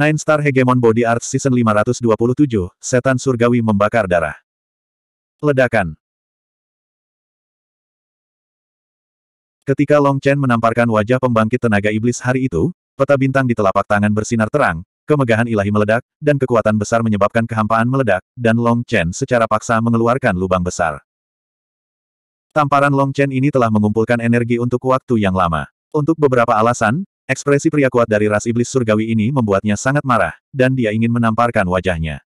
Nine Star Hegemon Body Art Season 527, Setan Surgawi Membakar Darah. Ledakan. Ketika Long Chen menamparkan wajah pembangkit tenaga iblis hari itu, peta bintang di telapak tangan bersinar terang, kemegahan ilahi meledak, dan kekuatan besar menyebabkan kehampaan meledak, dan Long Chen secara paksa mengeluarkan lubang besar. Tamparan Long Chen ini telah mengumpulkan energi untuk waktu yang lama. Untuk beberapa alasan, Ekspresi pria kuat dari ras iblis surgawi ini membuatnya sangat marah, dan dia ingin menamparkan wajahnya.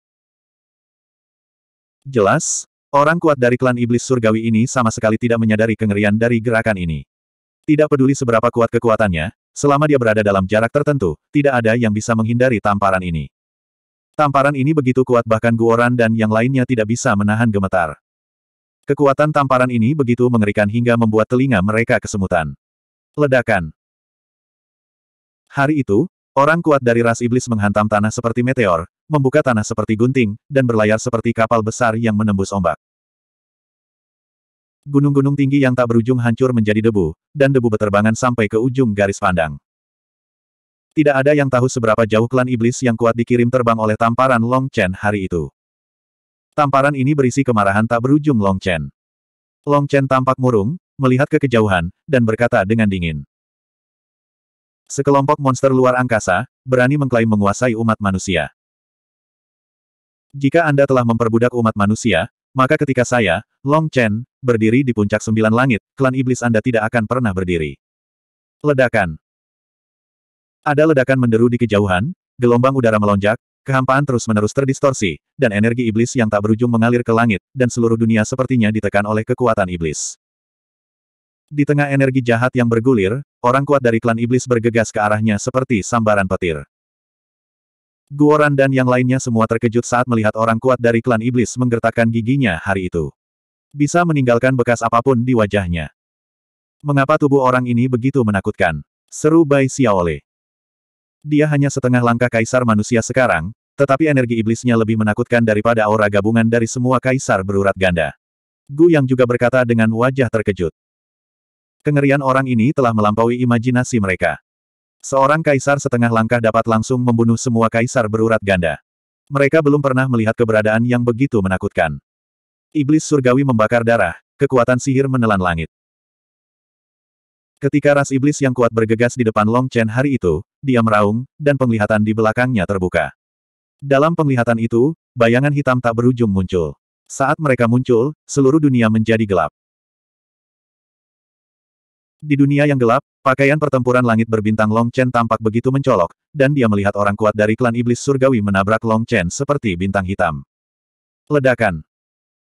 Jelas, orang kuat dari klan iblis surgawi ini sama sekali tidak menyadari kengerian dari gerakan ini. Tidak peduli seberapa kuat kekuatannya, selama dia berada dalam jarak tertentu, tidak ada yang bisa menghindari tamparan ini. Tamparan ini begitu kuat bahkan Guoran dan yang lainnya tidak bisa menahan gemetar. Kekuatan tamparan ini begitu mengerikan hingga membuat telinga mereka kesemutan. Ledakan. Hari itu, orang kuat dari ras iblis menghantam tanah seperti meteor, membuka tanah seperti gunting, dan berlayar seperti kapal besar yang menembus ombak. Gunung-gunung tinggi yang tak berujung hancur menjadi debu, dan debu beterbangan sampai ke ujung garis pandang. Tidak ada yang tahu seberapa jauh klan iblis yang kuat dikirim terbang oleh tamparan Long Chen hari itu. Tamparan ini berisi kemarahan tak berujung Long Chen. Long Chen tampak murung, melihat ke kejauhan, dan berkata dengan dingin. Sekelompok monster luar angkasa, berani mengklaim menguasai umat manusia. Jika Anda telah memperbudak umat manusia, maka ketika saya, Long Chen, berdiri di puncak sembilan langit, klan iblis Anda tidak akan pernah berdiri. Ledakan Ada ledakan menderu di kejauhan, gelombang udara melonjak, kehampaan terus-menerus terdistorsi, dan energi iblis yang tak berujung mengalir ke langit, dan seluruh dunia sepertinya ditekan oleh kekuatan iblis. Di tengah energi jahat yang bergulir, orang kuat dari klan iblis bergegas ke arahnya seperti sambaran petir. Guoran dan yang lainnya semua terkejut saat melihat orang kuat dari klan iblis menggertakkan giginya hari itu. Bisa meninggalkan bekas apapun di wajahnya. Mengapa tubuh orang ini begitu menakutkan? Seru Bai Xiaole. Dia hanya setengah langkah kaisar manusia sekarang, tetapi energi iblisnya lebih menakutkan daripada aura gabungan dari semua kaisar berurat ganda. Gu yang juga berkata dengan wajah terkejut. Kengerian orang ini telah melampaui imajinasi mereka. Seorang kaisar setengah langkah dapat langsung membunuh semua kaisar berurat ganda. Mereka belum pernah melihat keberadaan yang begitu menakutkan. Iblis surgawi membakar darah, kekuatan sihir menelan langit. Ketika ras iblis yang kuat bergegas di depan Long Chen hari itu, dia meraung, dan penglihatan di belakangnya terbuka. Dalam penglihatan itu, bayangan hitam tak berujung muncul. Saat mereka muncul, seluruh dunia menjadi gelap. Di dunia yang gelap, pakaian pertempuran langit berbintang Long Chen tampak begitu mencolok, dan dia melihat orang kuat dari klan iblis surgawi menabrak Long Chen seperti bintang hitam. Ledakan.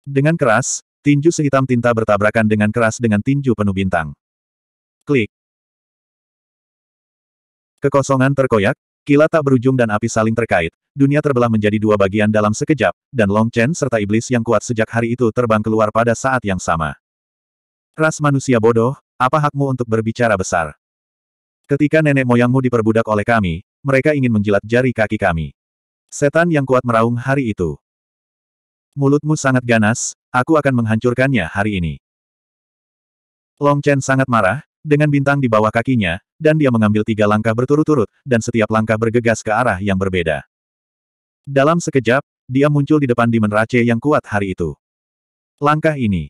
Dengan keras, tinju sehitam tinta bertabrakan dengan keras dengan tinju penuh bintang. Klik. Kekosongan terkoyak, kilat tak berujung dan api saling terkait, dunia terbelah menjadi dua bagian dalam sekejap, dan Long Chen serta iblis yang kuat sejak hari itu terbang keluar pada saat yang sama. Ras manusia bodoh, apa hakmu untuk berbicara besar? Ketika nenek moyangmu diperbudak oleh kami, mereka ingin menjilat jari kaki kami. Setan yang kuat meraung hari itu. Mulutmu sangat ganas, aku akan menghancurkannya hari ini. Long Chen sangat marah, dengan bintang di bawah kakinya, dan dia mengambil tiga langkah berturut-turut, dan setiap langkah bergegas ke arah yang berbeda. Dalam sekejap, dia muncul di depan Demon Rache yang kuat hari itu. Langkah ini.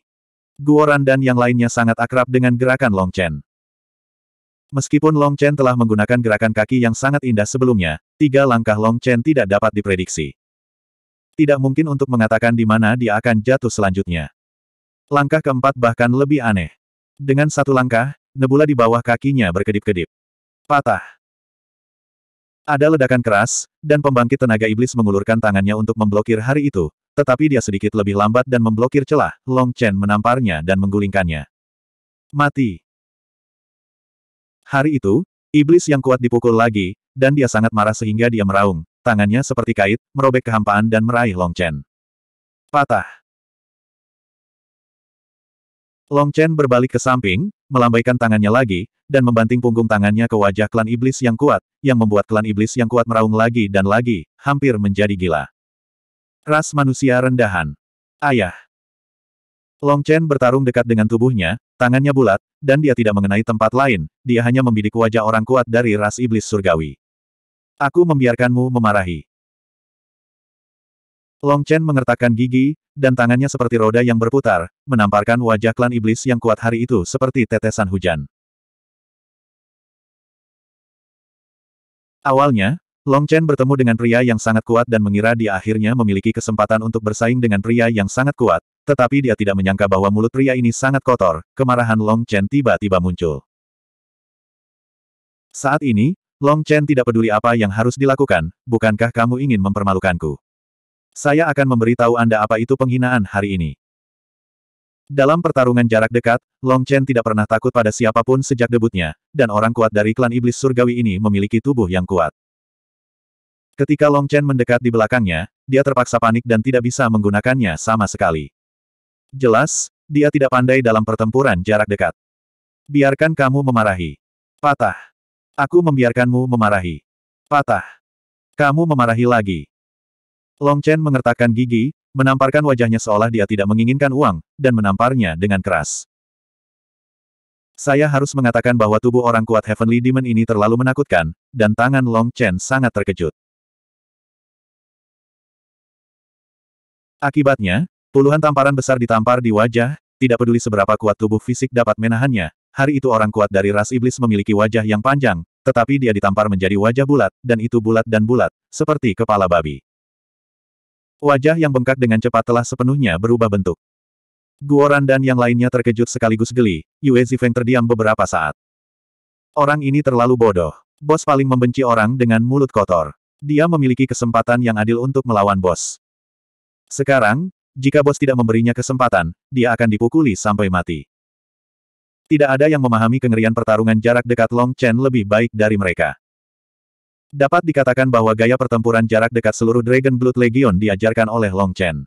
Guoran dan yang lainnya sangat akrab dengan gerakan Long Chen. Meskipun Long Chen telah menggunakan gerakan kaki yang sangat indah sebelumnya, tiga langkah Long Chen tidak dapat diprediksi. Tidak mungkin untuk mengatakan di mana dia akan jatuh selanjutnya. Langkah keempat bahkan lebih aneh. Dengan satu langkah, nebula di bawah kakinya berkedip-kedip. Patah. Ada ledakan keras, dan pembangkit tenaga iblis mengulurkan tangannya untuk memblokir hari itu, tetapi dia sedikit lebih lambat dan memblokir celah, Long Chen menamparnya dan menggulingkannya. Mati. Hari itu, iblis yang kuat dipukul lagi, dan dia sangat marah sehingga dia meraung, tangannya seperti kait, merobek kehampaan dan meraih Long Chen. Patah. Long Chen berbalik ke samping, melambaikan tangannya lagi, dan membanting punggung tangannya ke wajah klan iblis yang kuat, yang membuat klan iblis yang kuat meraung lagi dan lagi, hampir menjadi gila. Ras manusia rendahan. Ayah. Long Chen bertarung dekat dengan tubuhnya, tangannya bulat, dan dia tidak mengenai tempat lain, dia hanya membidik wajah orang kuat dari ras iblis surgawi. Aku membiarkanmu memarahi. Long Chen mengertakkan gigi, dan tangannya seperti roda yang berputar, menamparkan wajah klan iblis yang kuat hari itu seperti tetesan hujan. Awalnya, Long Chen bertemu dengan pria yang sangat kuat dan mengira dia akhirnya memiliki kesempatan untuk bersaing dengan pria yang sangat kuat, tetapi dia tidak menyangka bahwa mulut pria ini sangat kotor, kemarahan Long Chen tiba-tiba muncul. Saat ini, Long Chen tidak peduli apa yang harus dilakukan, bukankah kamu ingin mempermalukanku? Saya akan memberitahu Anda apa itu penghinaan hari ini. Dalam pertarungan jarak dekat, Long Chen tidak pernah takut pada siapapun sejak debutnya, dan orang kuat dari klan iblis surgawi ini memiliki tubuh yang kuat. Ketika Long Chen mendekat di belakangnya, dia terpaksa panik dan tidak bisa menggunakannya sama sekali. Jelas, dia tidak pandai dalam pertempuran jarak dekat. Biarkan kamu memarahi. Patah. Aku membiarkanmu memarahi. Patah. Kamu memarahi lagi. Long Chen mengertakkan gigi, menamparkan wajahnya seolah dia tidak menginginkan uang, dan menamparnya dengan keras. Saya harus mengatakan bahwa tubuh orang kuat Heavenly Demon ini terlalu menakutkan, dan tangan Long Chen sangat terkejut. Akibatnya, puluhan tamparan besar ditampar di wajah, tidak peduli seberapa kuat tubuh fisik dapat menahannya, hari itu orang kuat dari ras iblis memiliki wajah yang panjang, tetapi dia ditampar menjadi wajah bulat, dan itu bulat dan bulat, seperti kepala babi. Wajah yang bengkak dengan cepat telah sepenuhnya berubah bentuk. Guoran dan yang lainnya terkejut sekaligus geli, Yue Zifeng terdiam beberapa saat. Orang ini terlalu bodoh. Bos paling membenci orang dengan mulut kotor. Dia memiliki kesempatan yang adil untuk melawan bos. Sekarang, jika bos tidak memberinya kesempatan, dia akan dipukuli sampai mati. Tidak ada yang memahami kengerian pertarungan jarak dekat Long Chen lebih baik dari mereka. Dapat dikatakan bahwa gaya pertempuran jarak dekat seluruh Dragon Blood Legion diajarkan oleh Long Chen.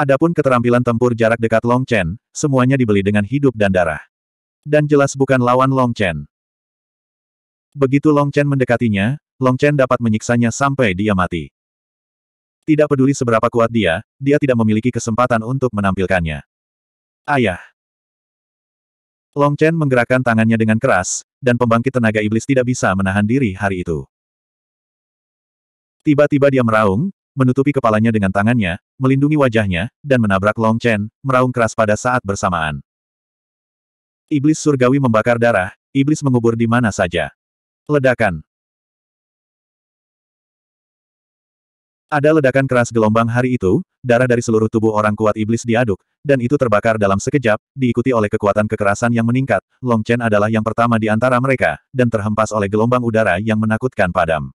Adapun keterampilan tempur jarak dekat Long Chen, semuanya dibeli dengan hidup dan darah. Dan jelas bukan lawan Long Chen. Begitu Long Chen mendekatinya, Long Chen dapat menyiksanya sampai dia mati. Tidak peduli seberapa kuat dia, dia tidak memiliki kesempatan untuk menampilkannya. Ayah. Long Chen menggerakkan tangannya dengan keras, dan pembangkit tenaga iblis tidak bisa menahan diri hari itu. Tiba-tiba dia meraung, menutupi kepalanya dengan tangannya, melindungi wajahnya, dan menabrak Long Chen, meraung keras pada saat bersamaan. Iblis surgawi membakar darah, iblis mengubur di mana saja. Ledakan. Ada ledakan keras gelombang hari itu, darah dari seluruh tubuh orang kuat iblis diaduk, dan itu terbakar dalam sekejap, diikuti oleh kekuatan kekerasan yang meningkat. Long Chen adalah yang pertama di antara mereka, dan terhempas oleh gelombang udara yang menakutkan padam.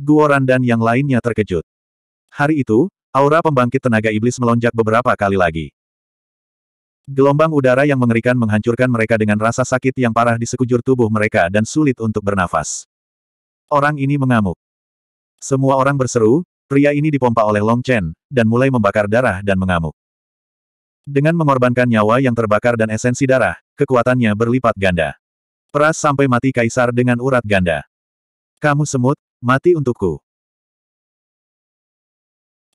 Guoran dan yang lainnya terkejut. Hari itu, aura pembangkit tenaga iblis melonjak beberapa kali lagi. Gelombang udara yang mengerikan menghancurkan mereka dengan rasa sakit yang parah di sekujur tubuh mereka dan sulit untuk bernafas. Orang ini mengamuk. Semua orang berseru, pria ini dipompa oleh Long Chen, dan mulai membakar darah dan mengamuk. Dengan mengorbankan nyawa yang terbakar dan esensi darah, kekuatannya berlipat ganda. Peras sampai mati kaisar dengan urat ganda. Kamu semut, mati untukku.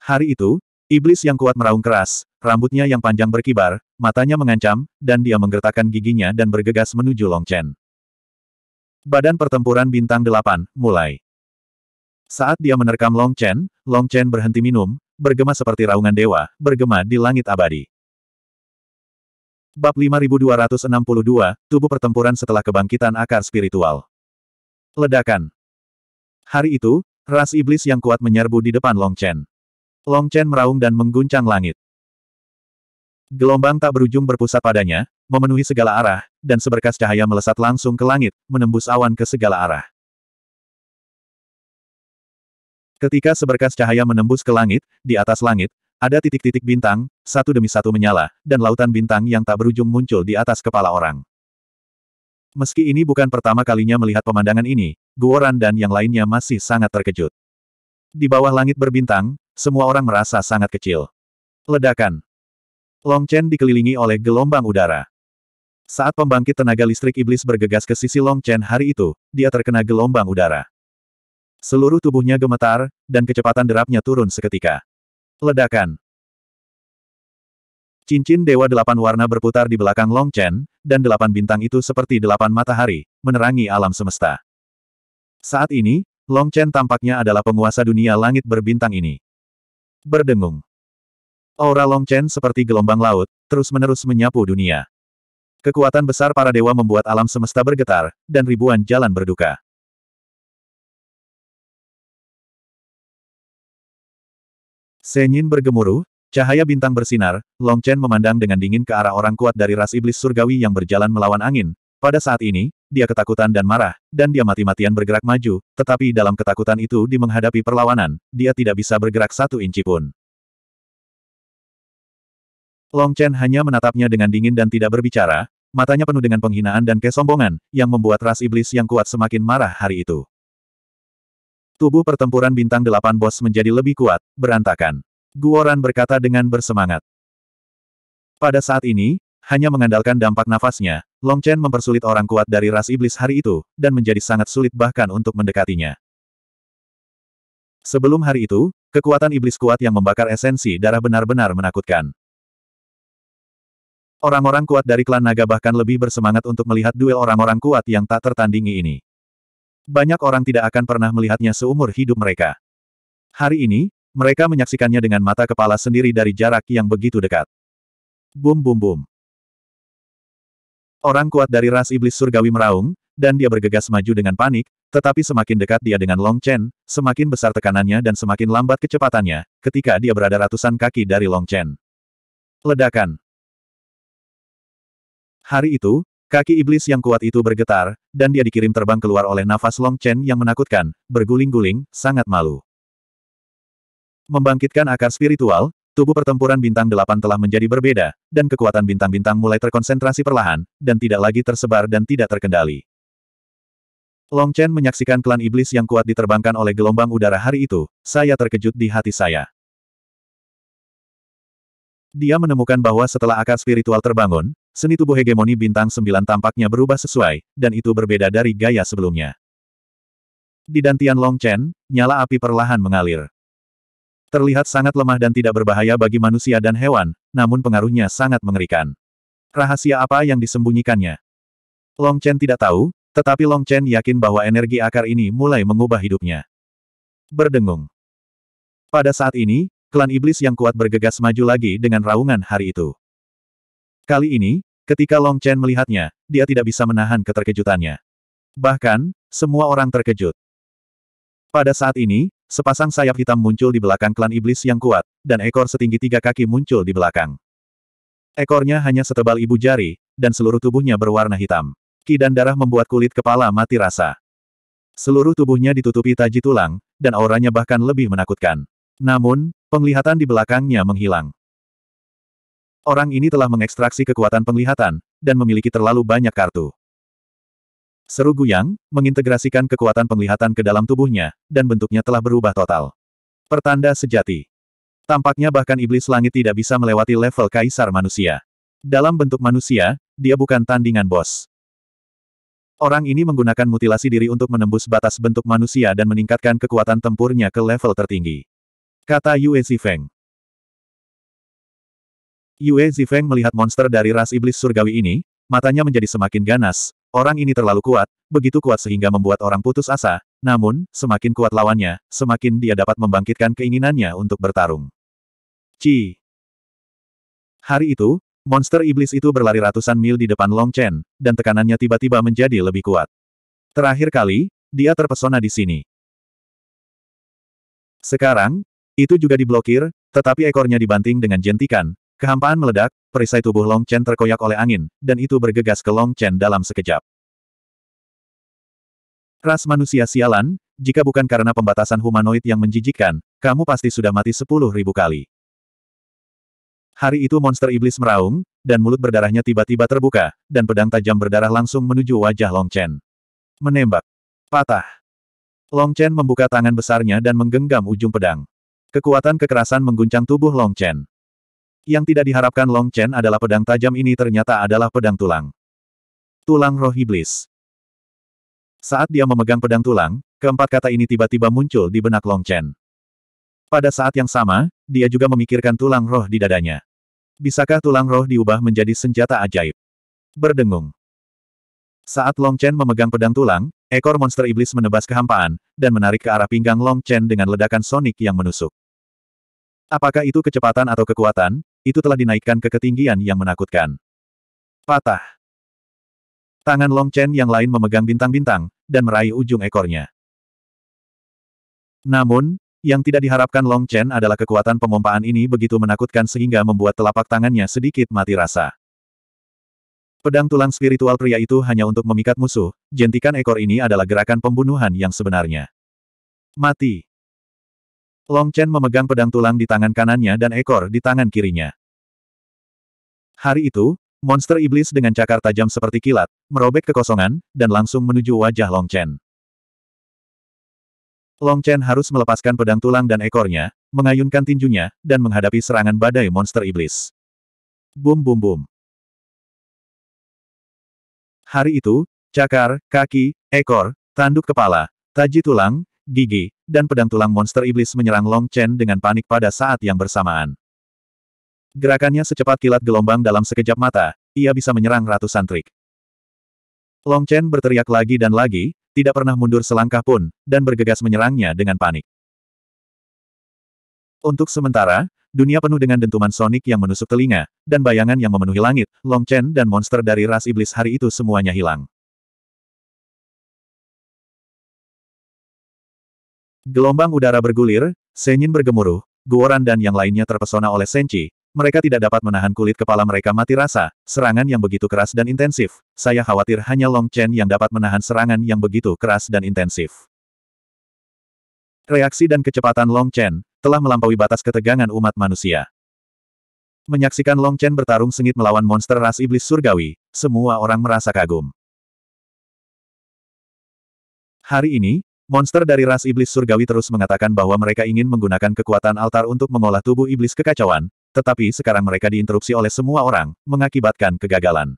Hari itu, iblis yang kuat meraung keras, rambutnya yang panjang berkibar, matanya mengancam, dan dia menggertakkan giginya dan bergegas menuju Long Chen. Badan pertempuran bintang delapan, mulai. Saat dia menerkam Long Chen, Long Chen berhenti minum, bergema seperti raungan dewa, bergema di langit abadi. Bab 5262, Tubuh Pertempuran Setelah Kebangkitan Akar Spiritual Ledakan Hari itu, ras iblis yang kuat menyerbu di depan Long Chen. Long Chen meraung dan mengguncang langit. Gelombang tak berujung berpusat padanya, memenuhi segala arah, dan seberkas cahaya melesat langsung ke langit, menembus awan ke segala arah. Ketika seberkas cahaya menembus ke langit, di atas langit, ada titik-titik bintang, satu demi satu menyala, dan lautan bintang yang tak berujung muncul di atas kepala orang. Meski ini bukan pertama kalinya melihat pemandangan ini, Guoran dan yang lainnya masih sangat terkejut. Di bawah langit berbintang, semua orang merasa sangat kecil. Ledakan. Long Chen dikelilingi oleh gelombang udara. Saat pembangkit tenaga listrik iblis bergegas ke sisi Long Chen hari itu, dia terkena gelombang udara. Seluruh tubuhnya gemetar, dan kecepatan derapnya turun seketika. Ledakan. Cincin Dewa Delapan Warna berputar di belakang Long Chen, dan delapan bintang itu seperti delapan matahari, menerangi alam semesta. Saat ini, Long Chen tampaknya adalah penguasa dunia langit berbintang ini. Berdengung. Aura Long Chen seperti gelombang laut, terus-menerus menyapu dunia. Kekuatan besar para dewa membuat alam semesta bergetar, dan ribuan jalan berduka. Senyin bergemuruh, cahaya bintang bersinar, Long Chen memandang dengan dingin ke arah orang kuat dari ras iblis surgawi yang berjalan melawan angin. Pada saat ini, dia ketakutan dan marah, dan dia mati-matian bergerak maju, tetapi dalam ketakutan itu di menghadapi perlawanan, dia tidak bisa bergerak satu inci pun. Long Chen hanya menatapnya dengan dingin dan tidak berbicara, matanya penuh dengan penghinaan dan kesombongan, yang membuat ras iblis yang kuat semakin marah hari itu. Tubuh pertempuran bintang delapan bos menjadi lebih kuat, berantakan. Guoran berkata dengan bersemangat. Pada saat ini, hanya mengandalkan dampak nafasnya, Long Chen mempersulit orang kuat dari ras iblis hari itu, dan menjadi sangat sulit bahkan untuk mendekatinya. Sebelum hari itu, kekuatan iblis kuat yang membakar esensi darah benar-benar menakutkan. Orang-orang kuat dari klan naga bahkan lebih bersemangat untuk melihat duel orang-orang kuat yang tak tertandingi ini. Banyak orang tidak akan pernah melihatnya seumur hidup mereka. Hari ini, mereka menyaksikannya dengan mata kepala sendiri dari jarak yang begitu dekat. Bum bum bum. Orang kuat dari ras iblis surgawi meraung, dan dia bergegas maju dengan panik, tetapi semakin dekat dia dengan Long Chen, semakin besar tekanannya dan semakin lambat kecepatannya, ketika dia berada ratusan kaki dari Long Chen. Ledakan. Hari itu, Kaki iblis yang kuat itu bergetar, dan dia dikirim terbang keluar oleh nafas Long Chen yang menakutkan, berguling-guling, sangat malu. Membangkitkan akar spiritual, tubuh pertempuran bintang delapan telah menjadi berbeda, dan kekuatan bintang-bintang mulai terkonsentrasi perlahan, dan tidak lagi tersebar dan tidak terkendali. Long Chen menyaksikan klan iblis yang kuat diterbangkan oleh gelombang udara hari itu, saya terkejut di hati saya. Dia menemukan bahwa setelah akar spiritual terbangun, Seni tubuh hegemoni bintang sembilan tampaknya berubah sesuai, dan itu berbeda dari gaya sebelumnya. Di Dantian Long Chen, nyala api perlahan mengalir. Terlihat sangat lemah dan tidak berbahaya bagi manusia dan hewan, namun pengaruhnya sangat mengerikan. Rahasia apa yang disembunyikannya? Long Chen tidak tahu, tetapi Long Chen yakin bahwa energi akar ini mulai mengubah hidupnya. Berdengung. Pada saat ini, klan iblis yang kuat bergegas maju lagi dengan raungan hari itu. Kali ini, ketika Long Chen melihatnya, dia tidak bisa menahan keterkejutannya. Bahkan, semua orang terkejut. Pada saat ini, sepasang sayap hitam muncul di belakang klan iblis yang kuat, dan ekor setinggi tiga kaki muncul di belakang. Ekornya hanya setebal ibu jari, dan seluruh tubuhnya berwarna hitam. Ki dan darah membuat kulit kepala mati rasa. Seluruh tubuhnya ditutupi taji tulang, dan auranya bahkan lebih menakutkan. Namun, penglihatan di belakangnya menghilang. Orang ini telah mengekstraksi kekuatan penglihatan, dan memiliki terlalu banyak kartu. Seru Guyang, mengintegrasikan kekuatan penglihatan ke dalam tubuhnya, dan bentuknya telah berubah total. Pertanda sejati. Tampaknya bahkan iblis langit tidak bisa melewati level kaisar manusia. Dalam bentuk manusia, dia bukan tandingan bos. Orang ini menggunakan mutilasi diri untuk menembus batas bentuk manusia dan meningkatkan kekuatan tempurnya ke level tertinggi. Kata Yue Feng. Yue Zifeng melihat monster dari ras iblis surgawi ini, matanya menjadi semakin ganas. Orang ini terlalu kuat, begitu kuat sehingga membuat orang putus asa, namun, semakin kuat lawannya, semakin dia dapat membangkitkan keinginannya untuk bertarung. Ci. Hari itu, monster iblis itu berlari ratusan mil di depan Long Chen, dan tekanannya tiba-tiba menjadi lebih kuat. Terakhir kali, dia terpesona di sini. Sekarang, itu juga diblokir, tetapi ekornya dibanting dengan jentikan, Kehampaan meledak, perisai tubuh Long Chen terkoyak oleh angin, dan itu bergegas ke Long Chen dalam sekejap. Ras manusia sialan, jika bukan karena pembatasan humanoid yang menjijikkan, kamu pasti sudah mati sepuluh ribu kali. Hari itu monster iblis meraung, dan mulut berdarahnya tiba-tiba terbuka, dan pedang tajam berdarah langsung menuju wajah Long Chen. Menembak. Patah. Long Chen membuka tangan besarnya dan menggenggam ujung pedang. Kekuatan kekerasan mengguncang tubuh Long Chen. Yang tidak diharapkan Long Chen adalah pedang tajam ini ternyata adalah pedang tulang. Tulang roh iblis. Saat dia memegang pedang tulang, keempat kata ini tiba-tiba muncul di benak Long Chen. Pada saat yang sama, dia juga memikirkan tulang roh di dadanya. Bisakah tulang roh diubah menjadi senjata ajaib? Berdengung. Saat Long Chen memegang pedang tulang, ekor monster iblis menebas kehampaan, dan menarik ke arah pinggang Long Chen dengan ledakan sonik yang menusuk. Apakah itu kecepatan atau kekuatan, itu telah dinaikkan ke ketinggian yang menakutkan. Patah. Tangan Long Chen yang lain memegang bintang-bintang, dan meraih ujung ekornya. Namun, yang tidak diharapkan Long Chen adalah kekuatan pemompaan ini begitu menakutkan sehingga membuat telapak tangannya sedikit mati rasa. Pedang tulang spiritual pria itu hanya untuk memikat musuh, jentikan ekor ini adalah gerakan pembunuhan yang sebenarnya. Mati. Long Chen memegang pedang tulang di tangan kanannya dan ekor di tangan kirinya. Hari itu, monster iblis dengan cakar tajam seperti kilat, merobek kekosongan, dan langsung menuju wajah Long Chen. Long Chen harus melepaskan pedang tulang dan ekornya, mengayunkan tinjunya, dan menghadapi serangan badai monster iblis. Bum bum bum. Hari itu, cakar, kaki, ekor, tanduk kepala, taji tulang, gigi, dan pedang tulang monster iblis menyerang Long Chen dengan panik pada saat yang bersamaan. Gerakannya secepat kilat gelombang dalam sekejap mata, ia bisa menyerang ratusan trik. Long Chen berteriak lagi dan lagi, tidak pernah mundur selangkah pun, dan bergegas menyerangnya dengan panik. Untuk sementara, dunia penuh dengan dentuman sonik yang menusuk telinga, dan bayangan yang memenuhi langit, Long Chen dan monster dari ras iblis hari itu semuanya hilang. Gelombang udara bergulir, Senyin bergemuruh, Guoran dan yang lainnya terpesona oleh Senchi. Mereka tidak dapat menahan kulit kepala mereka mati rasa, serangan yang begitu keras dan intensif. Saya khawatir hanya Long Chen yang dapat menahan serangan yang begitu keras dan intensif. Reaksi dan kecepatan Long Chen telah melampaui batas ketegangan umat manusia. Menyaksikan Long Chen bertarung sengit melawan monster ras iblis surgawi, semua orang merasa kagum. Hari ini, Monster dari ras iblis surgawi terus mengatakan bahwa mereka ingin menggunakan kekuatan altar untuk mengolah tubuh iblis kekacauan, tetapi sekarang mereka diinterupsi oleh semua orang, mengakibatkan kegagalan.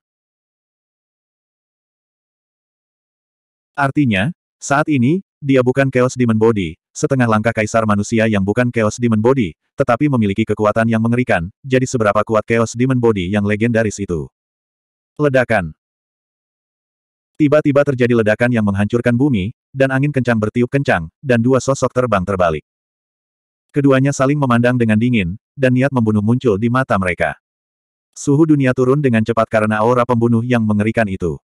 Artinya, saat ini, dia bukan Chaos Demon Body, setengah langkah kaisar manusia yang bukan Chaos Demon Body, tetapi memiliki kekuatan yang mengerikan, jadi seberapa kuat Chaos Demon Body yang legendaris itu. Ledakan Tiba-tiba terjadi ledakan yang menghancurkan bumi, dan angin kencang bertiup kencang, dan dua sosok terbang terbalik. Keduanya saling memandang dengan dingin, dan niat membunuh muncul di mata mereka. Suhu dunia turun dengan cepat karena aura pembunuh yang mengerikan itu.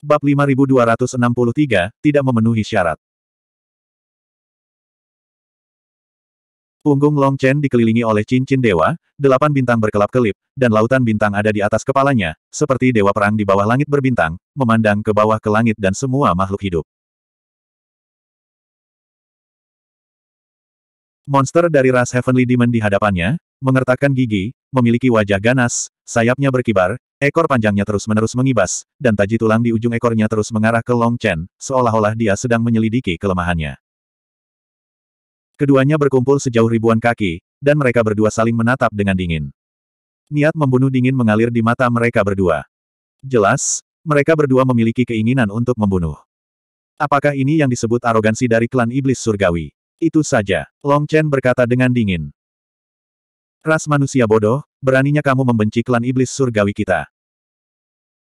Bab 5263, tidak memenuhi syarat. Punggung Long Chen dikelilingi oleh cincin dewa, delapan bintang berkelap-kelip, dan lautan bintang ada di atas kepalanya, seperti dewa perang di bawah langit berbintang, memandang ke bawah ke langit dan semua makhluk hidup. Monster dari ras Heavenly Demon di hadapannya, mengertakkan gigi, memiliki wajah ganas, sayapnya berkibar, ekor panjangnya terus-menerus mengibas, dan taji tulang di ujung ekornya terus mengarah ke Long Chen, seolah-olah dia sedang menyelidiki kelemahannya. Keduanya berkumpul sejauh ribuan kaki, dan mereka berdua saling menatap dengan dingin. Niat membunuh dingin mengalir di mata mereka berdua. Jelas, mereka berdua memiliki keinginan untuk membunuh. Apakah ini yang disebut arogansi dari klan iblis surgawi? Itu saja, Long Chen berkata dengan dingin. Ras manusia bodoh, beraninya kamu membenci klan iblis surgawi kita.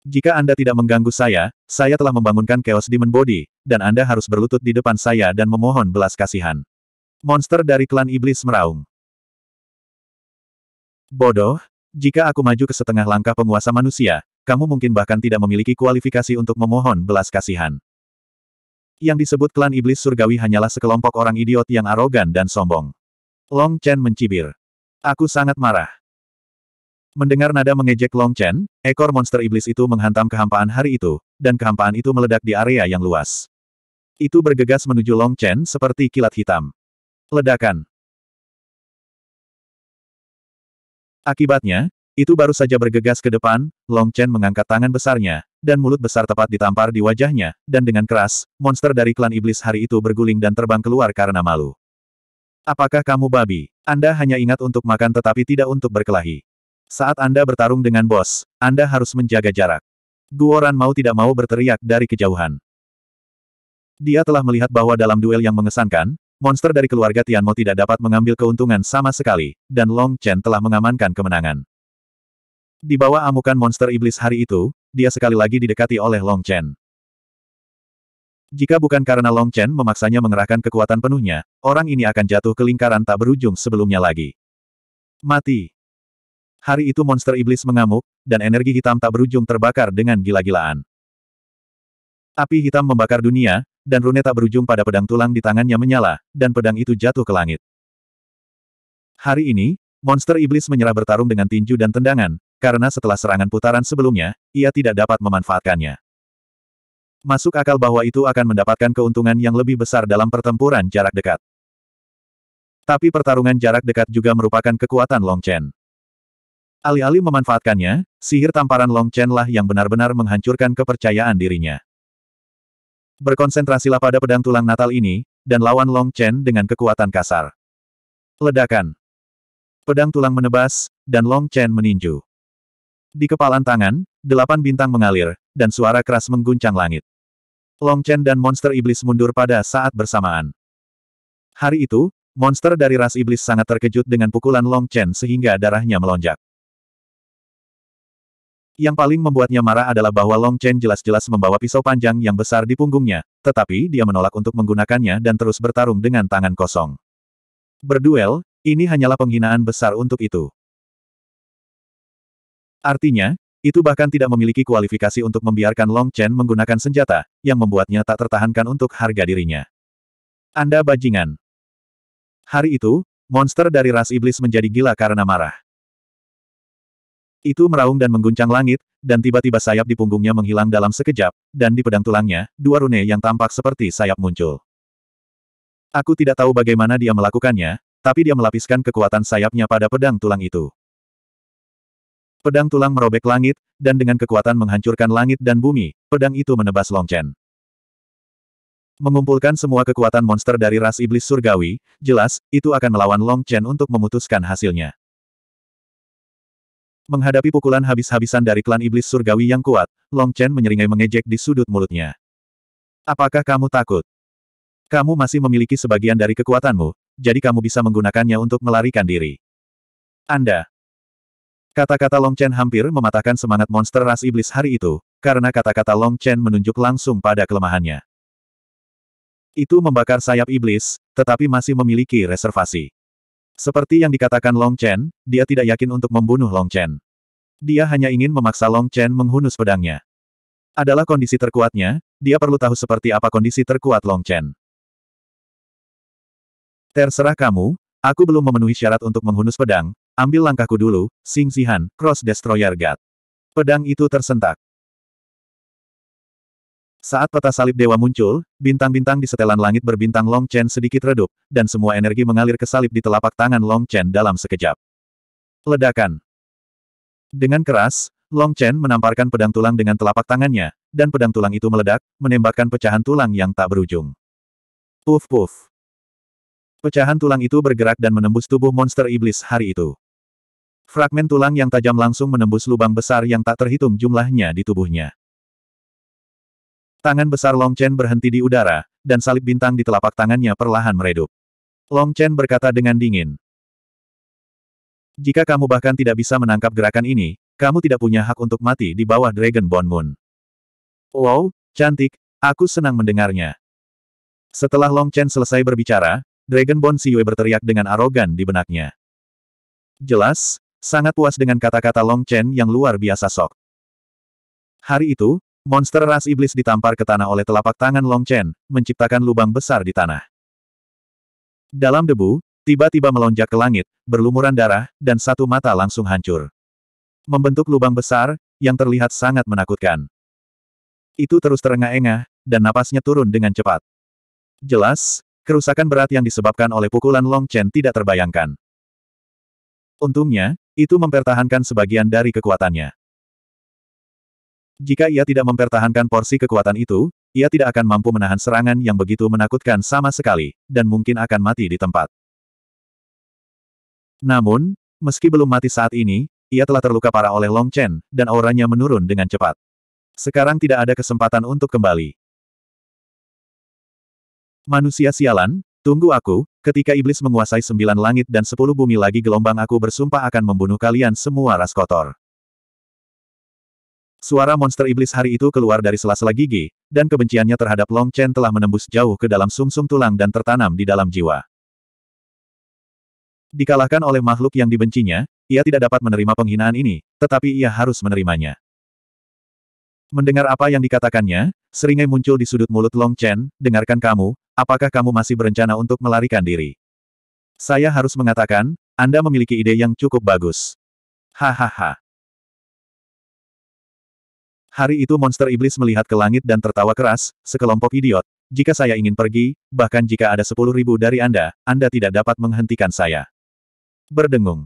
Jika Anda tidak mengganggu saya, saya telah membangunkan Chaos Demon Body, dan Anda harus berlutut di depan saya dan memohon belas kasihan. Monster dari klan iblis meraung. Bodoh, jika aku maju ke setengah langkah penguasa manusia, kamu mungkin bahkan tidak memiliki kualifikasi untuk memohon belas kasihan. Yang disebut klan iblis surgawi hanyalah sekelompok orang idiot yang arogan dan sombong. Long Chen mencibir. Aku sangat marah. Mendengar nada mengejek Long Chen, ekor monster iblis itu menghantam kehampaan hari itu, dan kehampaan itu meledak di area yang luas. Itu bergegas menuju Long Chen seperti kilat hitam. Ledakan. Akibatnya, itu baru saja bergegas ke depan, Long Chen mengangkat tangan besarnya, dan mulut besar tepat ditampar di wajahnya, dan dengan keras, monster dari klan iblis hari itu berguling dan terbang keluar karena malu. Apakah kamu babi? Anda hanya ingat untuk makan tetapi tidak untuk berkelahi. Saat Anda bertarung dengan bos, Anda harus menjaga jarak. Guoran mau tidak mau berteriak dari kejauhan. Dia telah melihat bahwa dalam duel yang mengesankan, monster dari keluarga Tianmo tidak dapat mengambil keuntungan sama sekali, dan Long Chen telah mengamankan kemenangan. Di bawah amukan monster iblis hari itu, dia sekali lagi didekati oleh Long Chen. Jika bukan karena Long Chen memaksanya mengerahkan kekuatan penuhnya, orang ini akan jatuh ke lingkaran tak berujung sebelumnya lagi. Mati. Hari itu monster iblis mengamuk, dan energi hitam tak berujung terbakar dengan gila-gilaan. Api hitam membakar dunia, dan rune tak berujung pada pedang tulang di tangannya menyala, dan pedang itu jatuh ke langit. Hari ini, monster iblis menyerah bertarung dengan tinju dan tendangan, karena setelah serangan putaran sebelumnya, ia tidak dapat memanfaatkannya. Masuk akal bahwa itu akan mendapatkan keuntungan yang lebih besar dalam pertempuran jarak dekat. Tapi pertarungan jarak dekat juga merupakan kekuatan Long Chen. Alih-alih memanfaatkannya, sihir tamparan Long Chen lah yang benar-benar menghancurkan kepercayaan dirinya. Berkonsentrasilah pada pedang tulang natal ini, dan lawan Long Chen dengan kekuatan kasar. Ledakan. Pedang tulang menebas, dan Long Chen meninju. Di kepalan tangan, delapan bintang mengalir, dan suara keras mengguncang langit. Long Chen dan monster iblis mundur pada saat bersamaan. Hari itu, monster dari ras iblis sangat terkejut dengan pukulan Long Chen sehingga darahnya melonjak. Yang paling membuatnya marah adalah bahwa Long Chen jelas-jelas membawa pisau panjang yang besar di punggungnya, tetapi dia menolak untuk menggunakannya dan terus bertarung dengan tangan kosong. Berduel, ini hanyalah penghinaan besar untuk itu. Artinya, itu bahkan tidak memiliki kualifikasi untuk membiarkan Long Chen menggunakan senjata, yang membuatnya tak tertahankan untuk harga dirinya. Anda bajingan. Hari itu, monster dari ras iblis menjadi gila karena marah. Itu meraung dan mengguncang langit, dan tiba-tiba sayap di punggungnya menghilang dalam sekejap, dan di pedang tulangnya, dua rune yang tampak seperti sayap muncul. Aku tidak tahu bagaimana dia melakukannya, tapi dia melapiskan kekuatan sayapnya pada pedang tulang itu. Pedang tulang merobek langit, dan dengan kekuatan menghancurkan langit dan bumi, pedang itu menebas Long Chen. Mengumpulkan semua kekuatan monster dari ras iblis surgawi, jelas, itu akan melawan Long Chen untuk memutuskan hasilnya. Menghadapi pukulan habis-habisan dari klan iblis surgawi yang kuat, Long Chen menyeringai mengejek di sudut mulutnya. Apakah kamu takut? Kamu masih memiliki sebagian dari kekuatanmu, jadi kamu bisa menggunakannya untuk melarikan diri. Anda, Kata-kata Long Chen hampir mematahkan semangat monster ras iblis hari itu, karena kata-kata Long Chen menunjuk langsung pada kelemahannya. Itu membakar sayap iblis, tetapi masih memiliki reservasi. Seperti yang dikatakan Long Chen, dia tidak yakin untuk membunuh Long Chen. Dia hanya ingin memaksa Long Chen menghunus pedangnya. Adalah kondisi terkuatnya, dia perlu tahu seperti apa kondisi terkuat Long Chen. Terserah kamu, aku belum memenuhi syarat untuk menghunus pedang, Ambil langkahku dulu, Sing Zihan, Cross Destroyer God. Pedang itu tersentak. Saat peta salib dewa muncul, bintang-bintang di setelan langit berbintang Long Chen sedikit redup, dan semua energi mengalir ke salib di telapak tangan Long Chen dalam sekejap. Ledakan. Dengan keras, Long Chen menamparkan pedang tulang dengan telapak tangannya, dan pedang tulang itu meledak, menembakkan pecahan tulang yang tak berujung. Puf puf. Pecahan tulang itu bergerak dan menembus tubuh monster iblis hari itu. Fragmen tulang yang tajam langsung menembus lubang besar yang tak terhitung jumlahnya di tubuhnya. Tangan besar Long Chen berhenti di udara, dan salib bintang di telapak tangannya perlahan meredup. Long Chen berkata dengan dingin. Jika kamu bahkan tidak bisa menangkap gerakan ini, kamu tidak punya hak untuk mati di bawah Dragon Bone Moon. Wow, cantik, aku senang mendengarnya. Setelah Long Chen selesai berbicara, Dragon Bone Yue berteriak dengan arogan di benaknya. Jelas, Sangat puas dengan kata-kata Long Chen yang luar biasa sok. Hari itu, monster ras iblis ditampar ke tanah oleh telapak tangan Long Chen, menciptakan lubang besar di tanah. Dalam debu, tiba-tiba melonjak ke langit, berlumuran darah, dan satu mata langsung hancur. Membentuk lubang besar, yang terlihat sangat menakutkan. Itu terus terengah-engah, dan napasnya turun dengan cepat. Jelas, kerusakan berat yang disebabkan oleh pukulan Long Chen tidak terbayangkan. Untungnya, itu mempertahankan sebagian dari kekuatannya. Jika ia tidak mempertahankan porsi kekuatan itu, ia tidak akan mampu menahan serangan yang begitu menakutkan sama sekali, dan mungkin akan mati di tempat. Namun, meski belum mati saat ini, ia telah terluka parah oleh Long Chen, dan auranya menurun dengan cepat. Sekarang tidak ada kesempatan untuk kembali. Manusia sialan, Tunggu aku, ketika iblis menguasai sembilan langit dan sepuluh bumi lagi gelombang aku bersumpah akan membunuh kalian semua ras kotor. Suara monster iblis hari itu keluar dari sela-sela gigi, dan kebenciannya terhadap Long Chen telah menembus jauh ke dalam sumsum -sum tulang dan tertanam di dalam jiwa. Dikalahkan oleh makhluk yang dibencinya, ia tidak dapat menerima penghinaan ini, tetapi ia harus menerimanya. Mendengar apa yang dikatakannya, seringai muncul di sudut mulut Long Chen, dengarkan kamu, Apakah kamu masih berencana untuk melarikan diri? Saya harus mengatakan, Anda memiliki ide yang cukup bagus. Hahaha. Hari itu monster iblis melihat ke langit dan tertawa keras, sekelompok idiot. Jika saya ingin pergi, bahkan jika ada sepuluh ribu dari Anda, Anda tidak dapat menghentikan saya. Berdengung.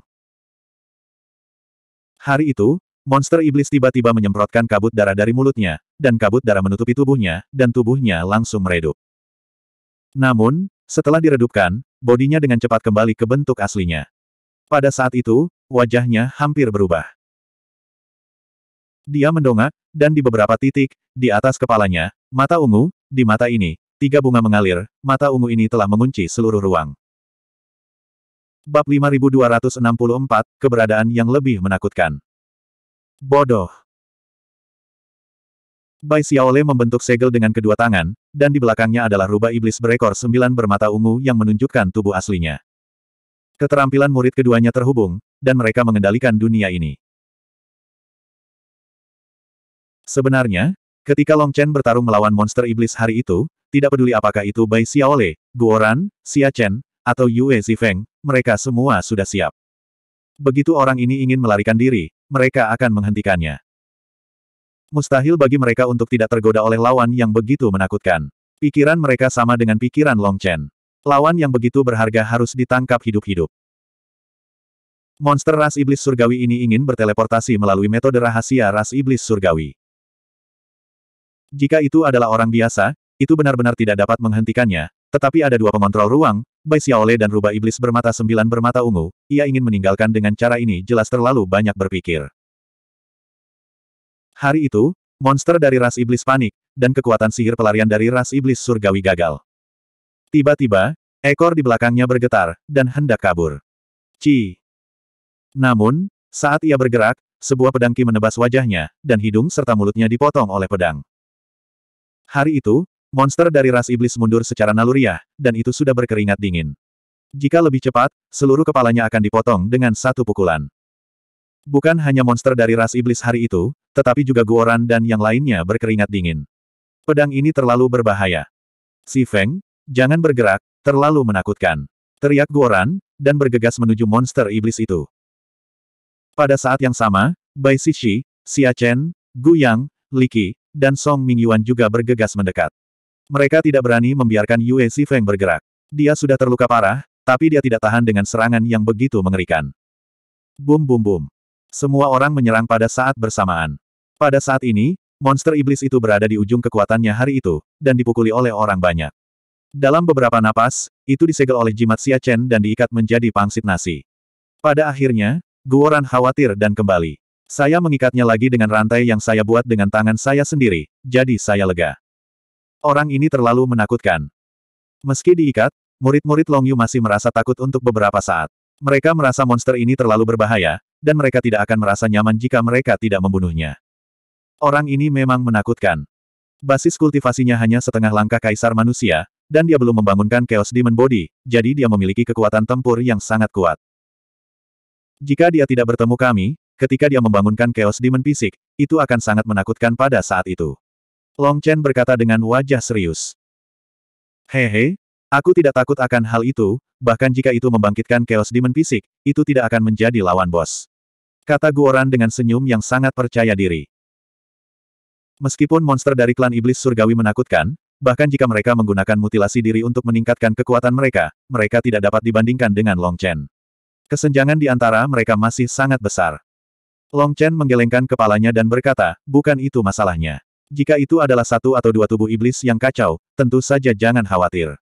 Hari itu, monster iblis tiba-tiba menyemprotkan kabut darah dari mulutnya, dan kabut darah menutupi tubuhnya, dan tubuhnya langsung meredup. Namun, setelah diredupkan, bodinya dengan cepat kembali ke bentuk aslinya. Pada saat itu, wajahnya hampir berubah. Dia mendongak, dan di beberapa titik, di atas kepalanya, mata ungu, di mata ini, tiga bunga mengalir, mata ungu ini telah mengunci seluruh ruang. Bab 5264, Keberadaan yang lebih menakutkan. Bodoh. Bai Xiaole membentuk segel dengan kedua tangan, dan di belakangnya adalah rubah iblis berekor sembilan bermata ungu yang menunjukkan tubuh aslinya. Keterampilan murid keduanya terhubung, dan mereka mengendalikan dunia ini. Sebenarnya, ketika Long Chen bertarung melawan monster iblis hari itu, tidak peduli apakah itu Bai Xiaole, Guoran, Xia Chen, atau Yue Zifeng, mereka semua sudah siap. Begitu orang ini ingin melarikan diri, mereka akan menghentikannya. Mustahil bagi mereka untuk tidak tergoda oleh lawan yang begitu menakutkan. Pikiran mereka sama dengan pikiran Long Chen. Lawan yang begitu berharga harus ditangkap hidup-hidup. Monster ras iblis surgawi ini ingin berteleportasi melalui metode rahasia ras iblis surgawi. Jika itu adalah orang biasa, itu benar-benar tidak dapat menghentikannya, tetapi ada dua pengontrol ruang, Bai Xiaole dan rubah iblis bermata sembilan bermata ungu, ia ingin meninggalkan dengan cara ini jelas terlalu banyak berpikir. Hari itu, monster dari ras iblis panik, dan kekuatan sihir pelarian dari ras iblis surgawi gagal. Tiba-tiba, ekor di belakangnya bergetar, dan hendak kabur. Ci. Namun, saat ia bergerak, sebuah pedangki menebas wajahnya, dan hidung serta mulutnya dipotong oleh pedang. Hari itu, monster dari ras iblis mundur secara naluriah, dan itu sudah berkeringat dingin. Jika lebih cepat, seluruh kepalanya akan dipotong dengan satu pukulan. Bukan hanya monster dari ras iblis hari itu, tetapi juga Guoran dan yang lainnya berkeringat dingin. Pedang ini terlalu berbahaya. Si Feng, jangan bergerak, terlalu menakutkan. Teriak Guoran, dan bergegas menuju monster iblis itu. Pada saat yang sama, Bai Sishi, Xia Chen, Gu Yang, Li Qi, dan Song Mingyuan juga bergegas mendekat. Mereka tidak berani membiarkan Yue Si Feng bergerak. Dia sudah terluka parah, tapi dia tidak tahan dengan serangan yang begitu mengerikan. Bum bum bum. Semua orang menyerang pada saat bersamaan. Pada saat ini, monster iblis itu berada di ujung kekuatannya hari itu, dan dipukuli oleh orang banyak. Dalam beberapa napas, itu disegel oleh jimat Xia Chen dan diikat menjadi pangsit nasi. Pada akhirnya, Guoran khawatir dan kembali. Saya mengikatnya lagi dengan rantai yang saya buat dengan tangan saya sendiri, jadi saya lega. Orang ini terlalu menakutkan. Meski diikat, murid-murid Longyu masih merasa takut untuk beberapa saat. Mereka merasa monster ini terlalu berbahaya, dan mereka tidak akan merasa nyaman jika mereka tidak membunuhnya. Orang ini memang menakutkan. Basis kultivasinya hanya setengah langkah kaisar manusia, dan dia belum membangunkan Chaos Demon Body, jadi dia memiliki kekuatan tempur yang sangat kuat. Jika dia tidak bertemu kami, ketika dia membangunkan Chaos Demon Fisik, itu akan sangat menakutkan pada saat itu. Long Chen berkata dengan wajah serius. Hehe, aku tidak takut akan hal itu, bahkan jika itu membangkitkan Chaos Demon Fisik, itu tidak akan menjadi lawan bos. Kata Guoran dengan senyum yang sangat percaya diri. Meskipun monster dari klan iblis surgawi menakutkan, bahkan jika mereka menggunakan mutilasi diri untuk meningkatkan kekuatan mereka, mereka tidak dapat dibandingkan dengan Long Chen. Kesenjangan di antara mereka masih sangat besar. Long Chen menggelengkan kepalanya dan berkata, bukan itu masalahnya. Jika itu adalah satu atau dua tubuh iblis yang kacau, tentu saja jangan khawatir.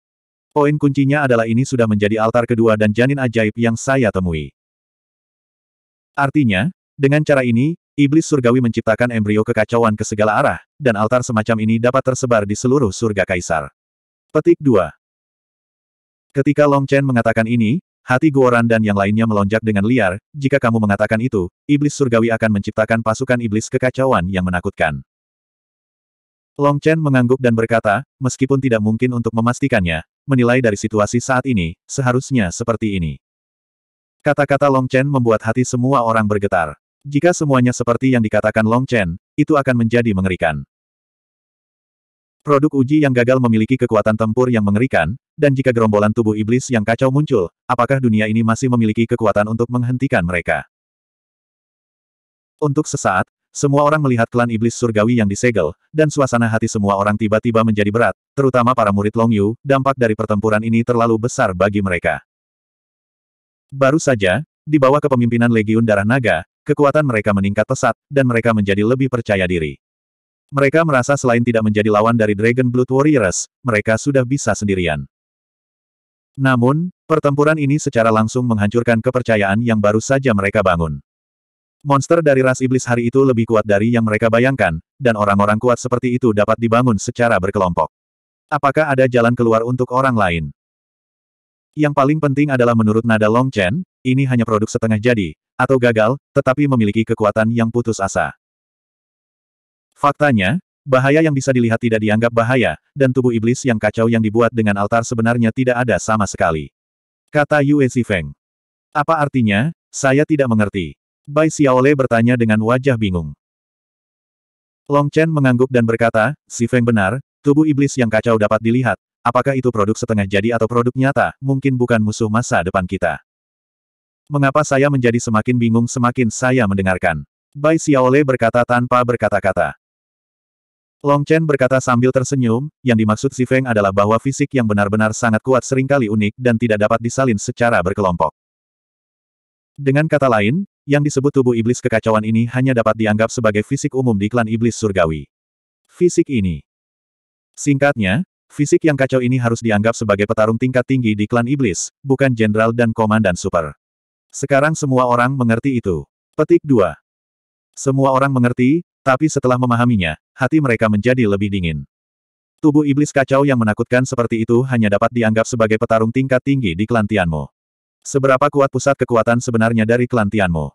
Poin kuncinya adalah ini sudah menjadi altar kedua dan janin ajaib yang saya temui. Artinya, dengan cara ini, iblis surgawi menciptakan embrio kekacauan ke segala arah, dan altar semacam ini dapat tersebar di seluruh surga kaisar. Petik 2. Ketika Long Chen mengatakan ini, hati Guoran dan yang lainnya melonjak dengan liar, jika kamu mengatakan itu, iblis surgawi akan menciptakan pasukan iblis kekacauan yang menakutkan. Long Chen mengangguk dan berkata, meskipun tidak mungkin untuk memastikannya, menilai dari situasi saat ini, seharusnya seperti ini. Kata-kata Long Chen membuat hati semua orang bergetar. Jika semuanya seperti yang dikatakan Long Chen, itu akan menjadi mengerikan. Produk uji yang gagal memiliki kekuatan tempur yang mengerikan, dan jika gerombolan tubuh iblis yang kacau muncul, apakah dunia ini masih memiliki kekuatan untuk menghentikan mereka? Untuk sesaat, semua orang melihat klan iblis surgawi yang disegel, dan suasana hati semua orang tiba-tiba menjadi berat, terutama para murid Long Yu, dampak dari pertempuran ini terlalu besar bagi mereka. Baru saja, di bawah kepemimpinan Legiun Darah Naga, kekuatan mereka meningkat pesat, dan mereka menjadi lebih percaya diri. Mereka merasa selain tidak menjadi lawan dari Dragon Blood Warriors, mereka sudah bisa sendirian. Namun, pertempuran ini secara langsung menghancurkan kepercayaan yang baru saja mereka bangun. Monster dari ras iblis hari itu lebih kuat dari yang mereka bayangkan, dan orang-orang kuat seperti itu dapat dibangun secara berkelompok. Apakah ada jalan keluar untuk orang lain? Yang paling penting adalah menurut nada Long Chen, ini hanya produk setengah jadi, atau gagal, tetapi memiliki kekuatan yang putus asa. Faktanya, bahaya yang bisa dilihat tidak dianggap bahaya, dan tubuh iblis yang kacau yang dibuat dengan altar sebenarnya tidak ada sama sekali. Kata Yue Feng. Apa artinya? Saya tidak mengerti. Bai Xiaole bertanya dengan wajah bingung. Long Chen mengangguk dan berkata, Si Feng benar, tubuh iblis yang kacau dapat dilihat, Apakah itu produk setengah jadi atau produk nyata, mungkin bukan musuh masa depan kita. Mengapa saya menjadi semakin bingung semakin saya mendengarkan? Bai Xiaole berkata tanpa berkata-kata. Long Chen berkata sambil tersenyum, yang dimaksud Si Feng adalah bahwa fisik yang benar-benar sangat kuat seringkali unik dan tidak dapat disalin secara berkelompok. Dengan kata lain, yang disebut tubuh iblis kekacauan ini hanya dapat dianggap sebagai fisik umum di klan iblis surgawi. Fisik ini. Singkatnya, Fisik yang kacau ini harus dianggap sebagai petarung tingkat tinggi di klan iblis, bukan jenderal dan komandan super. Sekarang semua orang mengerti itu. Petik 2. Semua orang mengerti, tapi setelah memahaminya, hati mereka menjadi lebih dingin. Tubuh iblis kacau yang menakutkan seperti itu hanya dapat dianggap sebagai petarung tingkat tinggi di klan Tianmo. Seberapa kuat pusat kekuatan sebenarnya dari klan Tianmo?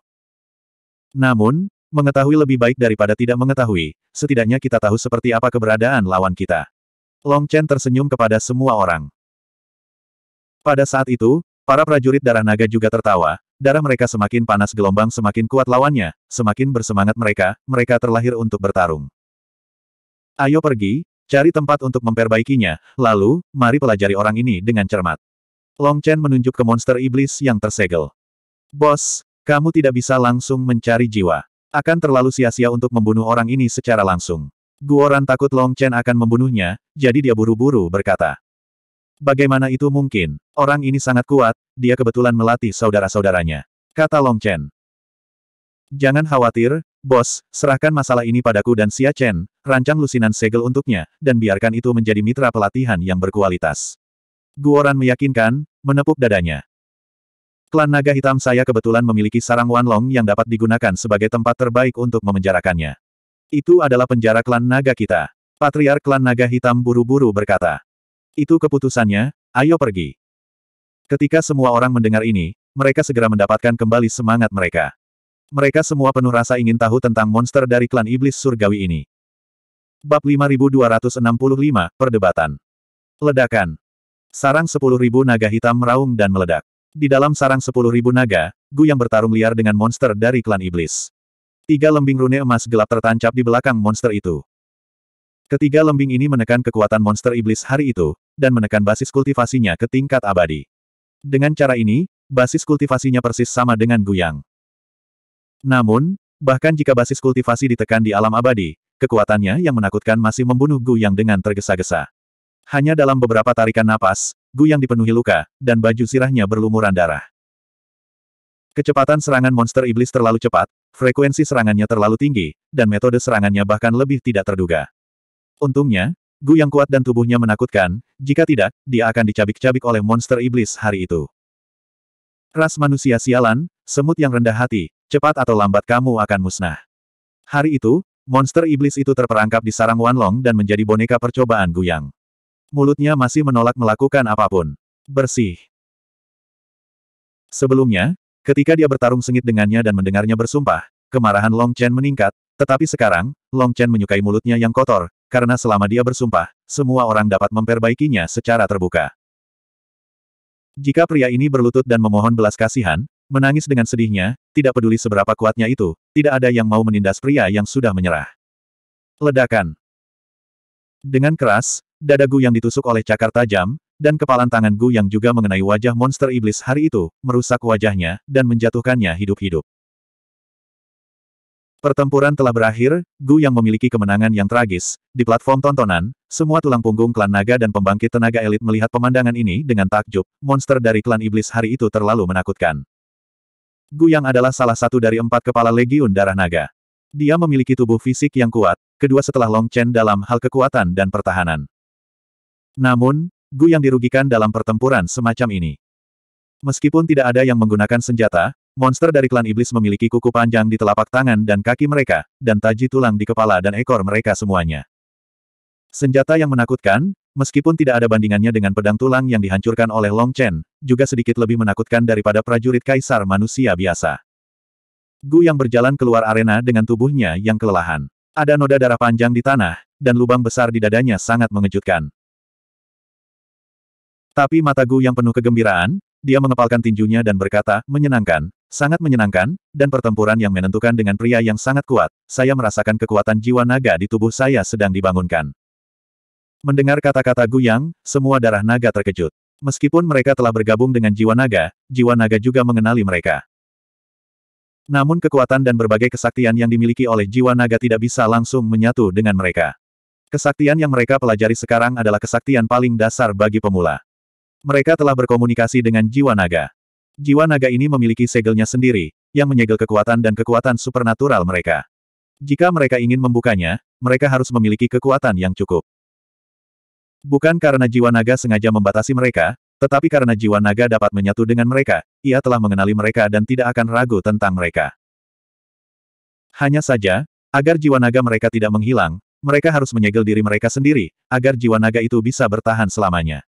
Namun, mengetahui lebih baik daripada tidak mengetahui, setidaknya kita tahu seperti apa keberadaan lawan kita. Long Chen tersenyum kepada semua orang. Pada saat itu, para prajurit darah naga juga tertawa, darah mereka semakin panas gelombang semakin kuat lawannya, semakin bersemangat mereka, mereka terlahir untuk bertarung. Ayo pergi, cari tempat untuk memperbaikinya, lalu, mari pelajari orang ini dengan cermat. Long Chen menunjuk ke monster iblis yang tersegel. Bos, kamu tidak bisa langsung mencari jiwa. Akan terlalu sia-sia untuk membunuh orang ini secara langsung. Guoran takut Long Chen akan membunuhnya, jadi dia buru-buru berkata. Bagaimana itu mungkin? Orang ini sangat kuat, dia kebetulan melatih saudara-saudaranya. Kata Long Chen. Jangan khawatir, bos, serahkan masalah ini padaku dan Xia Chen, rancang lusinan segel untuknya, dan biarkan itu menjadi mitra pelatihan yang berkualitas. Guoran meyakinkan, menepuk dadanya. Klan naga hitam saya kebetulan memiliki sarang Wanlong yang dapat digunakan sebagai tempat terbaik untuk memenjarakannya. Itu adalah penjara klan naga kita. Patriar klan naga hitam buru-buru berkata. Itu keputusannya, ayo pergi. Ketika semua orang mendengar ini, mereka segera mendapatkan kembali semangat mereka. Mereka semua penuh rasa ingin tahu tentang monster dari klan iblis surgawi ini. Bab 5265, Perdebatan. Ledakan. Sarang 10.000 naga hitam meraung dan meledak. Di dalam sarang 10.000 naga, Gu yang bertarung liar dengan monster dari klan iblis. Tiga lembing rune emas gelap tertancap di belakang monster itu. Ketiga lembing ini menekan kekuatan monster iblis hari itu, dan menekan basis kultivasinya ke tingkat abadi. Dengan cara ini, basis kultivasinya persis sama dengan Guyang. Namun, bahkan jika basis kultivasi ditekan di alam abadi, kekuatannya yang menakutkan masih membunuh Guyang dengan tergesa-gesa. Hanya dalam beberapa tarikan napas, Guyang dipenuhi luka, dan baju sirahnya berlumuran darah. Kecepatan serangan monster iblis terlalu cepat, Frekuensi serangannya terlalu tinggi, dan metode serangannya bahkan lebih tidak terduga. Untungnya, Gu yang kuat dan tubuhnya menakutkan, jika tidak, dia akan dicabik-cabik oleh monster iblis hari itu. Ras manusia sialan, semut yang rendah hati, cepat atau lambat kamu akan musnah. Hari itu, monster iblis itu terperangkap di sarang Wanlong dan menjadi boneka percobaan Gu Yang. Mulutnya masih menolak melakukan apapun. Bersih. Sebelumnya, Ketika dia bertarung sengit dengannya dan mendengarnya bersumpah, kemarahan Long Chen meningkat, tetapi sekarang, Long Chen menyukai mulutnya yang kotor, karena selama dia bersumpah, semua orang dapat memperbaikinya secara terbuka. Jika pria ini berlutut dan memohon belas kasihan, menangis dengan sedihnya, tidak peduli seberapa kuatnya itu, tidak ada yang mau menindas pria yang sudah menyerah. Ledakan. Dengan keras, dadagu yang ditusuk oleh cakar tajam, dan kepalan tangan Gu yang juga mengenai wajah monster iblis hari itu, merusak wajahnya, dan menjatuhkannya hidup-hidup. Pertempuran telah berakhir, Gu yang memiliki kemenangan yang tragis. Di platform tontonan, semua tulang punggung klan naga dan pembangkit tenaga elit melihat pemandangan ini dengan takjub, monster dari klan iblis hari itu terlalu menakutkan. Gu yang adalah salah satu dari empat kepala legiun darah naga. Dia memiliki tubuh fisik yang kuat, kedua setelah Long Chen dalam hal kekuatan dan pertahanan. Namun, Gu yang dirugikan dalam pertempuran semacam ini. Meskipun tidak ada yang menggunakan senjata, monster dari klan iblis memiliki kuku panjang di telapak tangan dan kaki mereka, dan taji tulang di kepala dan ekor mereka semuanya. Senjata yang menakutkan, meskipun tidak ada bandingannya dengan pedang tulang yang dihancurkan oleh Long Chen, juga sedikit lebih menakutkan daripada prajurit kaisar manusia biasa. Gu yang berjalan keluar arena dengan tubuhnya yang kelelahan. Ada noda darah panjang di tanah, dan lubang besar di dadanya sangat mengejutkan. Tapi mata Gu yang penuh kegembiraan, dia mengepalkan tinjunya dan berkata, menyenangkan, sangat menyenangkan, dan pertempuran yang menentukan dengan pria yang sangat kuat, saya merasakan kekuatan jiwa naga di tubuh saya sedang dibangunkan. Mendengar kata-kata Gu yang, semua darah naga terkejut. Meskipun mereka telah bergabung dengan jiwa naga, jiwa naga juga mengenali mereka. Namun kekuatan dan berbagai kesaktian yang dimiliki oleh jiwa naga tidak bisa langsung menyatu dengan mereka. Kesaktian yang mereka pelajari sekarang adalah kesaktian paling dasar bagi pemula. Mereka telah berkomunikasi dengan jiwa naga. Jiwa naga ini memiliki segelnya sendiri, yang menyegel kekuatan dan kekuatan supernatural mereka. Jika mereka ingin membukanya, mereka harus memiliki kekuatan yang cukup. Bukan karena jiwa naga sengaja membatasi mereka, tetapi karena jiwa naga dapat menyatu dengan mereka, ia telah mengenali mereka dan tidak akan ragu tentang mereka. Hanya saja, agar jiwa naga mereka tidak menghilang, mereka harus menyegel diri mereka sendiri, agar jiwa naga itu bisa bertahan selamanya.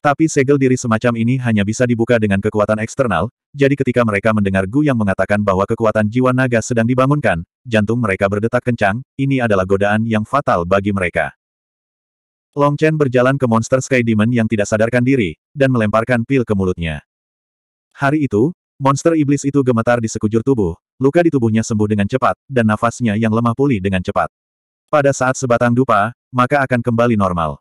Tapi segel diri semacam ini hanya bisa dibuka dengan kekuatan eksternal, jadi ketika mereka mendengar Gu yang mengatakan bahwa kekuatan jiwa naga sedang dibangunkan, jantung mereka berdetak kencang, ini adalah godaan yang fatal bagi mereka. Long Chen berjalan ke monster Sky Demon yang tidak sadarkan diri, dan melemparkan pil ke mulutnya. Hari itu, monster iblis itu gemetar di sekujur tubuh, luka di tubuhnya sembuh dengan cepat, dan nafasnya yang lemah pulih dengan cepat. Pada saat sebatang dupa, maka akan kembali normal.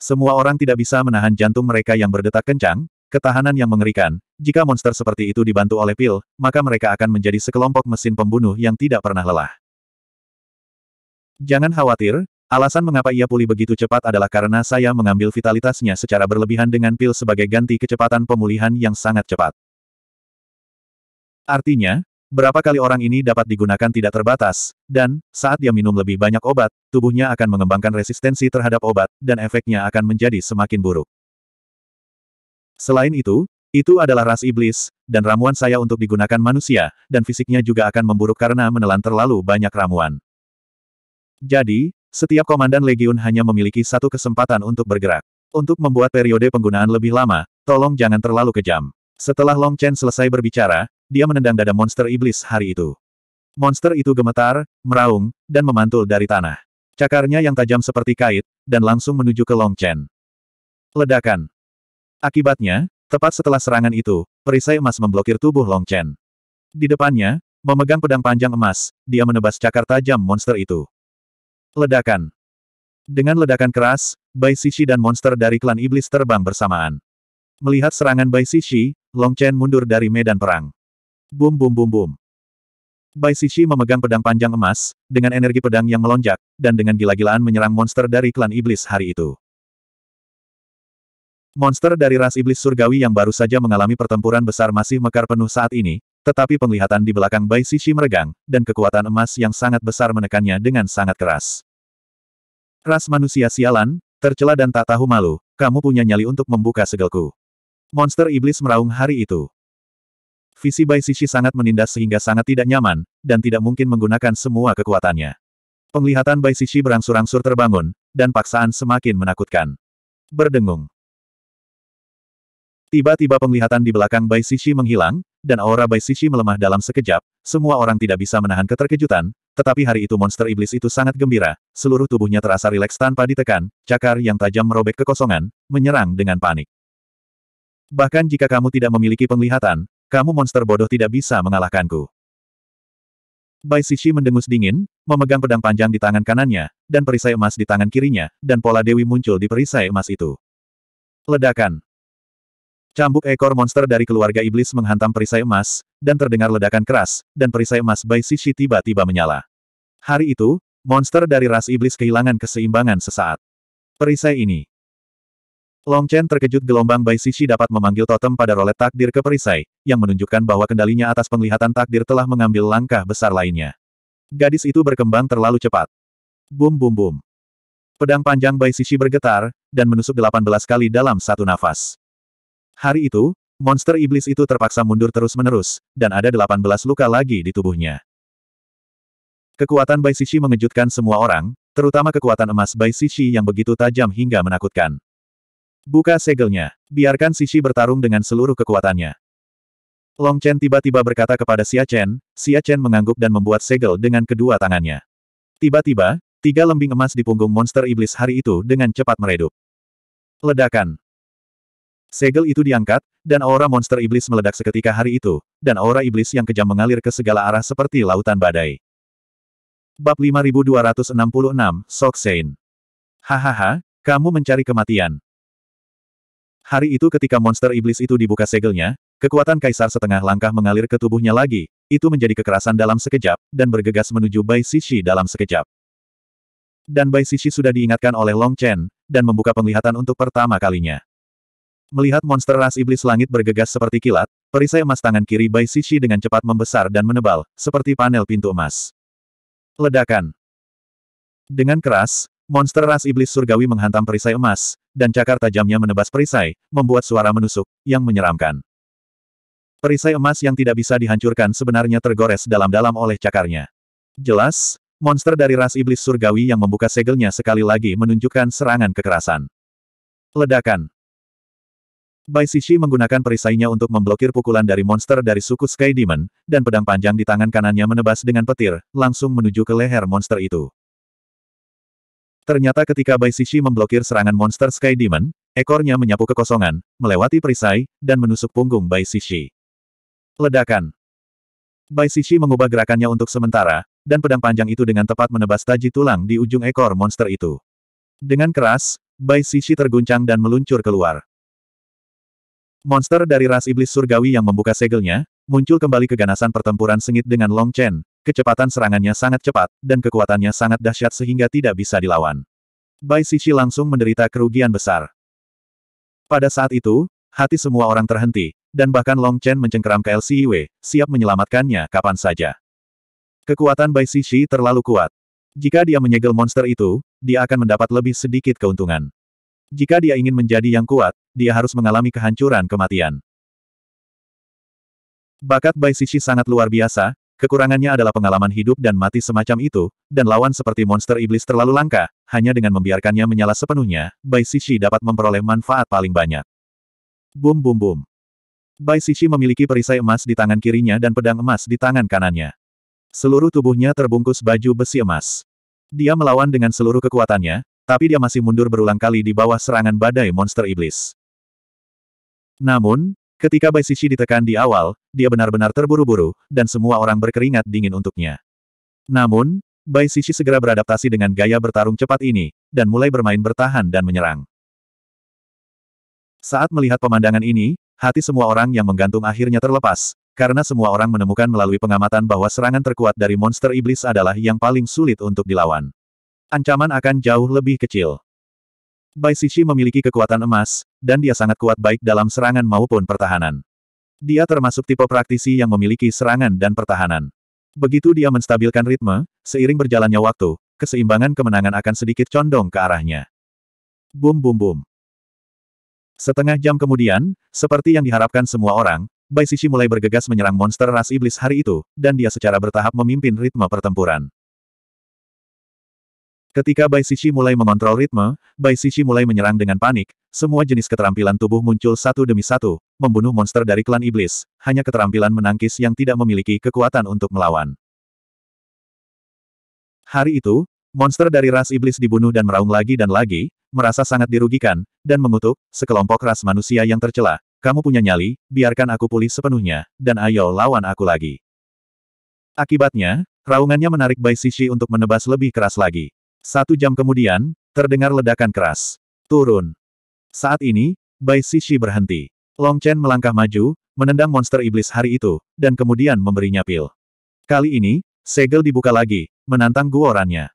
Semua orang tidak bisa menahan jantung mereka yang berdetak kencang, ketahanan yang mengerikan. Jika monster seperti itu dibantu oleh pil, maka mereka akan menjadi sekelompok mesin pembunuh yang tidak pernah lelah. Jangan khawatir, alasan mengapa ia pulih begitu cepat adalah karena saya mengambil vitalitasnya secara berlebihan dengan pil sebagai ganti kecepatan pemulihan yang sangat cepat. Artinya, Berapa kali orang ini dapat digunakan tidak terbatas, dan, saat dia minum lebih banyak obat, tubuhnya akan mengembangkan resistensi terhadap obat, dan efeknya akan menjadi semakin buruk. Selain itu, itu adalah ras iblis, dan ramuan saya untuk digunakan manusia, dan fisiknya juga akan memburuk karena menelan terlalu banyak ramuan. Jadi, setiap komandan legiun hanya memiliki satu kesempatan untuk bergerak. Untuk membuat periode penggunaan lebih lama, tolong jangan terlalu kejam. Setelah Long Chen selesai berbicara, dia menendang dada monster iblis hari itu. Monster itu gemetar, meraung, dan memantul dari tanah. Cakarnya yang tajam seperti kait, dan langsung menuju ke Long Chen. Ledakan. Akibatnya, tepat setelah serangan itu, perisai emas memblokir tubuh Long Chen. Di depannya, memegang pedang panjang emas, dia menebas cakar tajam monster itu. Ledakan. Dengan ledakan keras, Bai Sishi dan monster dari klan iblis terbang bersamaan. Melihat serangan Bai Sishi, Long Chen mundur dari medan perang. Bum bum bum bum. Bai Sishi memegang pedang panjang emas, dengan energi pedang yang melonjak, dan dengan gila-gilaan menyerang monster dari klan iblis hari itu. Monster dari ras iblis surgawi yang baru saja mengalami pertempuran besar masih mekar penuh saat ini, tetapi penglihatan di belakang Bai Sishi meregang, dan kekuatan emas yang sangat besar menekannya dengan sangat keras. Ras manusia sialan, tercela dan tak tahu malu, kamu punya nyali untuk membuka segelku. Monster iblis meraung hari itu. Visi Bai Sishi sangat menindas sehingga sangat tidak nyaman, dan tidak mungkin menggunakan semua kekuatannya. Penglihatan Bai Sishi berangsur-angsur terbangun, dan paksaan semakin menakutkan. Berdengung. Tiba-tiba penglihatan di belakang Bai Sishi menghilang, dan aura Bai Sishi melemah dalam sekejap, semua orang tidak bisa menahan keterkejutan, tetapi hari itu monster iblis itu sangat gembira, seluruh tubuhnya terasa rileks tanpa ditekan, cakar yang tajam merobek kekosongan, menyerang dengan panik. Bahkan jika kamu tidak memiliki penglihatan, kamu monster bodoh tidak bisa mengalahkanku. Bai Sishi mendengus dingin, memegang pedang panjang di tangan kanannya, dan perisai emas di tangan kirinya, dan pola dewi muncul di perisai emas itu. Ledakan. Cambuk ekor monster dari keluarga iblis menghantam perisai emas, dan terdengar ledakan keras, dan perisai emas Bai Sishi tiba-tiba menyala. Hari itu, monster dari ras iblis kehilangan keseimbangan sesaat. Perisai ini Long Chen terkejut gelombang Bai Sisi dapat memanggil totem pada rolet takdir ke perisai, yang menunjukkan bahwa kendalinya atas penglihatan takdir telah mengambil langkah besar lainnya. Gadis itu berkembang terlalu cepat. Bum bum bum. Pedang panjang Bai Sisi bergetar, dan menusuk 18 kali dalam satu nafas. Hari itu, monster iblis itu terpaksa mundur terus-menerus, dan ada 18 luka lagi di tubuhnya. Kekuatan Bai Sisi mengejutkan semua orang, terutama kekuatan emas Bai Sisi yang begitu tajam hingga menakutkan. Buka segelnya. Biarkan Sishi bertarung dengan seluruh kekuatannya. Long Chen tiba-tiba berkata kepada Xia Chen, Xia Chen mengangguk dan membuat segel dengan kedua tangannya. Tiba-tiba, tiga lembing emas di punggung monster iblis hari itu dengan cepat meredup. Ledakan. Segel itu diangkat, dan aura monster iblis meledak seketika hari itu, dan aura iblis yang kejam mengalir ke segala arah seperti lautan badai. Bab 5266, Sok Sein. Hahaha, kamu mencari kematian. Hari itu ketika monster iblis itu dibuka segelnya, kekuatan kaisar setengah langkah mengalir ke tubuhnya lagi, itu menjadi kekerasan dalam sekejap, dan bergegas menuju Bai Sishi dalam sekejap. Dan Bai Sishi sudah diingatkan oleh Long Chen, dan membuka penglihatan untuk pertama kalinya. Melihat monster ras iblis langit bergegas seperti kilat, perisai emas tangan kiri Bai Sishi dengan cepat membesar dan menebal, seperti panel pintu emas. Ledakan. Dengan keras, Monster ras iblis surgawi menghantam perisai emas, dan cakar tajamnya menebas perisai, membuat suara menusuk, yang menyeramkan. Perisai emas yang tidak bisa dihancurkan sebenarnya tergores dalam-dalam oleh cakarnya. Jelas, monster dari ras iblis surgawi yang membuka segelnya sekali lagi menunjukkan serangan kekerasan. Ledakan. Bai Sishi menggunakan perisainya untuk memblokir pukulan dari monster dari suku Sky Demon, dan pedang panjang di tangan kanannya menebas dengan petir, langsung menuju ke leher monster itu. Ternyata ketika Bai Sishi memblokir serangan monster Sky Demon, ekornya menyapu kekosongan, melewati perisai, dan menusuk punggung Bai Sishi. Ledakan. Bai Sishi mengubah gerakannya untuk sementara, dan pedang panjang itu dengan tepat menebas taji tulang di ujung ekor monster itu. Dengan keras, Bai Sishi terguncang dan meluncur keluar. Monster dari ras iblis surgawi yang membuka segelnya, muncul kembali ke ganasan pertempuran sengit dengan Long Chen, Kecepatan serangannya sangat cepat, dan kekuatannya sangat dahsyat sehingga tidak bisa dilawan. Bai Sisi langsung menderita kerugian besar. Pada saat itu, hati semua orang terhenti, dan bahkan Long Chen mencengkeram ke siap menyelamatkannya kapan saja. Kekuatan Bai Sisi terlalu kuat. Jika dia menyegel monster itu, dia akan mendapat lebih sedikit keuntungan. Jika dia ingin menjadi yang kuat, dia harus mengalami kehancuran kematian. Bakat Bai Sisi sangat luar biasa, Kekurangannya adalah pengalaman hidup dan mati semacam itu, dan lawan seperti monster iblis terlalu langka, hanya dengan membiarkannya menyala sepenuhnya, Bai Sishi dapat memperoleh manfaat paling banyak. Bum bum bum. Bai Sishi memiliki perisai emas di tangan kirinya dan pedang emas di tangan kanannya. Seluruh tubuhnya terbungkus baju besi emas. Dia melawan dengan seluruh kekuatannya, tapi dia masih mundur berulang kali di bawah serangan badai monster iblis. Namun, ketika Bai Sishi ditekan di awal, dia benar-benar terburu-buru, dan semua orang berkeringat dingin untuknya. Namun, Bai Sisi segera beradaptasi dengan gaya bertarung cepat ini, dan mulai bermain bertahan dan menyerang. Saat melihat pemandangan ini, hati semua orang yang menggantung akhirnya terlepas, karena semua orang menemukan melalui pengamatan bahwa serangan terkuat dari monster iblis adalah yang paling sulit untuk dilawan. Ancaman akan jauh lebih kecil. Bai Sisi memiliki kekuatan emas, dan dia sangat kuat baik dalam serangan maupun pertahanan. Dia termasuk tipe praktisi yang memiliki serangan dan pertahanan. Begitu dia menstabilkan ritme, seiring berjalannya waktu, keseimbangan kemenangan akan sedikit condong ke arahnya. Bum bum bum. Setengah jam kemudian, seperti yang diharapkan semua orang, Bai Sisi mulai bergegas menyerang monster ras iblis hari itu, dan dia secara bertahap memimpin ritme pertempuran. Ketika Bai Sishi mulai mengontrol ritme, Bai Sishi mulai menyerang dengan panik, semua jenis keterampilan tubuh muncul satu demi satu, membunuh monster dari klan iblis, hanya keterampilan menangkis yang tidak memiliki kekuatan untuk melawan. Hari itu, monster dari ras iblis dibunuh dan meraung lagi dan lagi, merasa sangat dirugikan, dan mengutuk, sekelompok ras manusia yang tercela, kamu punya nyali, biarkan aku pulih sepenuhnya, dan ayo lawan aku lagi. Akibatnya, raungannya menarik Bai Sishi untuk menebas lebih keras lagi. Satu jam kemudian, terdengar ledakan keras. Turun. Saat ini, Bai Sishi berhenti. Long Chen melangkah maju, menendang monster iblis hari itu, dan kemudian memberinya pil. Kali ini, segel dibuka lagi, menantang guorannya.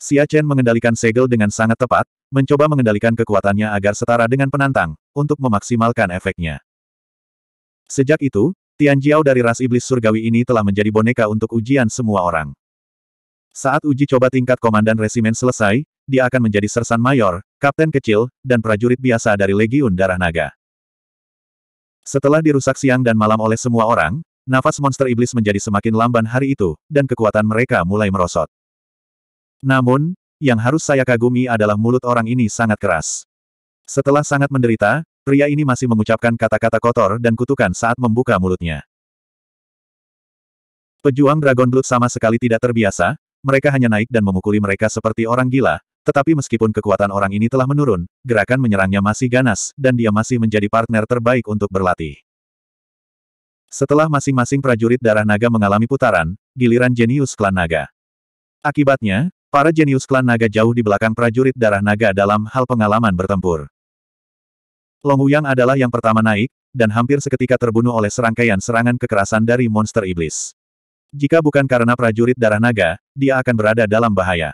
Xia Chen mengendalikan segel dengan sangat tepat, mencoba mengendalikan kekuatannya agar setara dengan penantang, untuk memaksimalkan efeknya. Sejak itu, Tian Jiao dari ras iblis surgawi ini telah menjadi boneka untuk ujian semua orang. Saat uji coba tingkat komandan resimen selesai, dia akan menjadi sersan mayor, kapten kecil, dan prajurit biasa dari Legiun Darah Naga. Setelah dirusak siang dan malam oleh semua orang, nafas monster iblis menjadi semakin lamban hari itu, dan kekuatan mereka mulai merosot. Namun, yang harus saya kagumi adalah mulut orang ini sangat keras. Setelah sangat menderita, pria ini masih mengucapkan kata-kata kotor dan kutukan saat membuka mulutnya. Pejuang Dragon Blood sama sekali tidak terbiasa, mereka hanya naik dan memukuli mereka seperti orang gila, tetapi meskipun kekuatan orang ini telah menurun, gerakan menyerangnya masih ganas, dan dia masih menjadi partner terbaik untuk berlatih. Setelah masing-masing prajurit darah naga mengalami putaran, giliran jenius klan naga. Akibatnya, para jenius klan naga jauh di belakang prajurit darah naga dalam hal pengalaman bertempur. Long Uyang adalah yang pertama naik, dan hampir seketika terbunuh oleh serangkaian serangan kekerasan dari monster iblis. Jika bukan karena prajurit darah naga, dia akan berada dalam bahaya.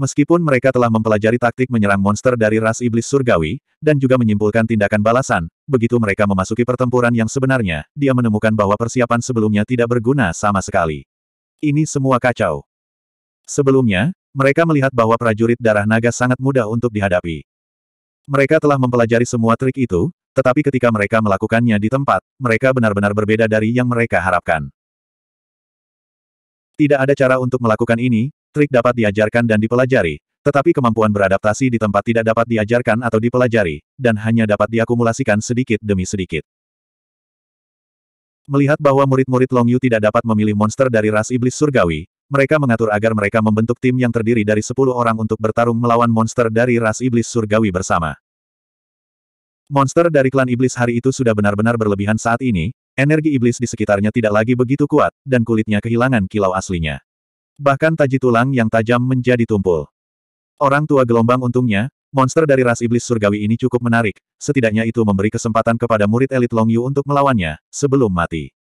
Meskipun mereka telah mempelajari taktik menyerang monster dari ras iblis surgawi, dan juga menyimpulkan tindakan balasan, begitu mereka memasuki pertempuran yang sebenarnya, dia menemukan bahwa persiapan sebelumnya tidak berguna sama sekali. Ini semua kacau. Sebelumnya, mereka melihat bahwa prajurit darah naga sangat mudah untuk dihadapi. Mereka telah mempelajari semua trik itu, tetapi ketika mereka melakukannya di tempat, mereka benar-benar berbeda dari yang mereka harapkan. Tidak ada cara untuk melakukan ini, trik dapat diajarkan dan dipelajari, tetapi kemampuan beradaptasi di tempat tidak dapat diajarkan atau dipelajari, dan hanya dapat diakumulasikan sedikit demi sedikit. Melihat bahwa murid-murid Long Yu tidak dapat memilih monster dari ras iblis surgawi, mereka mengatur agar mereka membentuk tim yang terdiri dari sepuluh orang untuk bertarung melawan monster dari ras iblis surgawi bersama. Monster dari klan iblis hari itu sudah benar-benar berlebihan saat ini, energi iblis di sekitarnya tidak lagi begitu kuat, dan kulitnya kehilangan kilau aslinya. Bahkan taji tulang yang tajam menjadi tumpul. Orang tua gelombang untungnya, monster dari ras iblis surgawi ini cukup menarik, setidaknya itu memberi kesempatan kepada murid elit Longyu untuk melawannya, sebelum mati.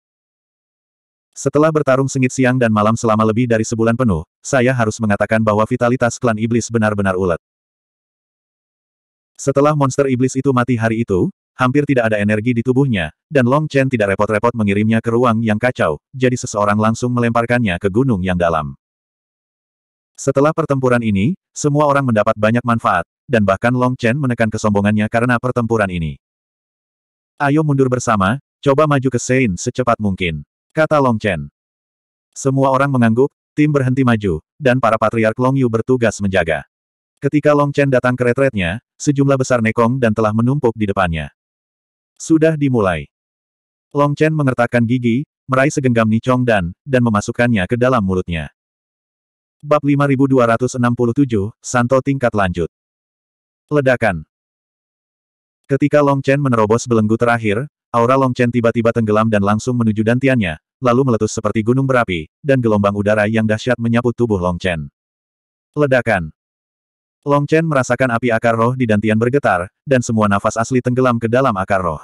Setelah bertarung sengit siang dan malam selama lebih dari sebulan penuh, saya harus mengatakan bahwa vitalitas klan iblis benar-benar ulet. Setelah monster iblis itu mati hari itu, hampir tidak ada energi di tubuhnya, dan Long Chen tidak repot-repot mengirimnya ke ruang yang kacau, jadi seseorang langsung melemparkannya ke gunung yang dalam. Setelah pertempuran ini, semua orang mendapat banyak manfaat, dan bahkan Long Chen menekan kesombongannya karena pertempuran ini. Ayo mundur bersama, coba maju ke Sein secepat mungkin. Kata Long Chen. Semua orang mengangguk, tim berhenti maju, dan para patriark Long Yu bertugas menjaga. Ketika Long Chen datang ke retretnya, sejumlah besar nekong dan telah menumpuk di depannya. Sudah dimulai. Long Chen mengertakkan gigi, meraih segenggam nicong dan, dan memasukkannya ke dalam mulutnya. Bab 5267, Santo tingkat lanjut. Ledakan. Ketika Long Chen menerobos belenggu terakhir, Aura Long Chen tiba-tiba tenggelam dan langsung menuju dantiannya, lalu meletus seperti gunung berapi, dan gelombang udara yang dahsyat menyapu tubuh Long Chen. Ledakan. Long Chen merasakan api akar roh di dantian bergetar, dan semua nafas asli tenggelam ke dalam akar roh.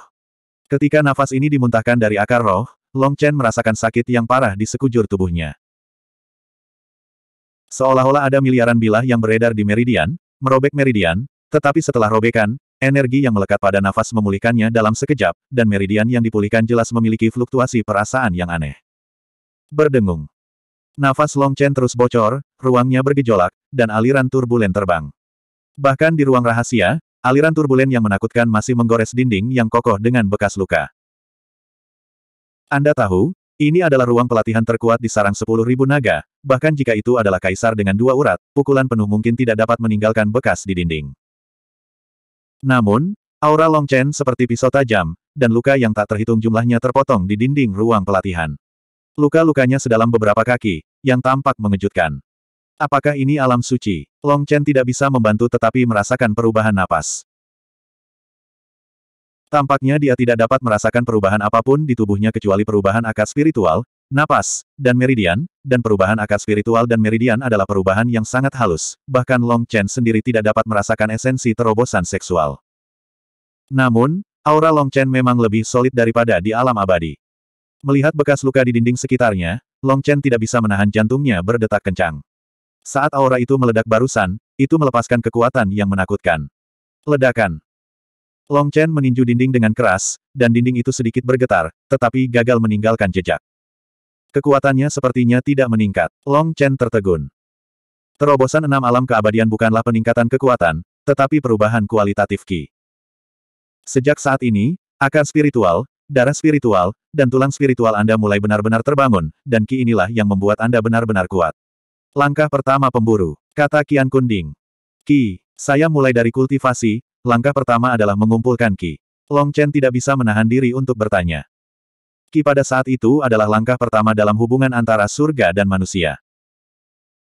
Ketika nafas ini dimuntahkan dari akar roh, Long Chen merasakan sakit yang parah di sekujur tubuhnya. Seolah-olah ada miliaran bilah yang beredar di meridian, merobek meridian, tetapi setelah robekan, Energi yang melekat pada nafas memulihkannya dalam sekejap, dan meridian yang dipulihkan jelas memiliki fluktuasi perasaan yang aneh. Berdengung. Nafas Long Chen terus bocor, ruangnya bergejolak, dan aliran turbulen terbang. Bahkan di ruang rahasia, aliran turbulen yang menakutkan masih menggores dinding yang kokoh dengan bekas luka. Anda tahu, ini adalah ruang pelatihan terkuat di sarang 10.000 naga, bahkan jika itu adalah kaisar dengan dua urat, pukulan penuh mungkin tidak dapat meninggalkan bekas di dinding. Namun, aura Long Chen seperti pisau tajam, dan luka yang tak terhitung jumlahnya terpotong di dinding ruang pelatihan. Luka-lukanya sedalam beberapa kaki, yang tampak mengejutkan. Apakah ini alam suci? Long Chen tidak bisa membantu tetapi merasakan perubahan napas. Tampaknya dia tidak dapat merasakan perubahan apapun di tubuhnya kecuali perubahan akar spiritual, Napas, dan meridian, dan perubahan akar spiritual dan meridian adalah perubahan yang sangat halus, bahkan Long Chen sendiri tidak dapat merasakan esensi terobosan seksual. Namun, aura Long Chen memang lebih solid daripada di alam abadi. Melihat bekas luka di dinding sekitarnya, Long Chen tidak bisa menahan jantungnya berdetak kencang. Saat aura itu meledak barusan, itu melepaskan kekuatan yang menakutkan. Ledakan. Long Chen meninju dinding dengan keras, dan dinding itu sedikit bergetar, tetapi gagal meninggalkan jejak. Kekuatannya sepertinya tidak meningkat. Long Chen tertegun. Terobosan enam alam keabadian bukanlah peningkatan kekuatan, tetapi perubahan kualitatif Qi. Sejak saat ini, akar spiritual, darah spiritual, dan tulang spiritual Anda mulai benar-benar terbangun, dan Qi inilah yang membuat Anda benar-benar kuat. Langkah pertama pemburu, kata Kian Kunding. Qi, saya mulai dari kultivasi, langkah pertama adalah mengumpulkan Qi. Long Chen tidak bisa menahan diri untuk bertanya. Ki pada saat itu adalah langkah pertama dalam hubungan antara surga dan manusia.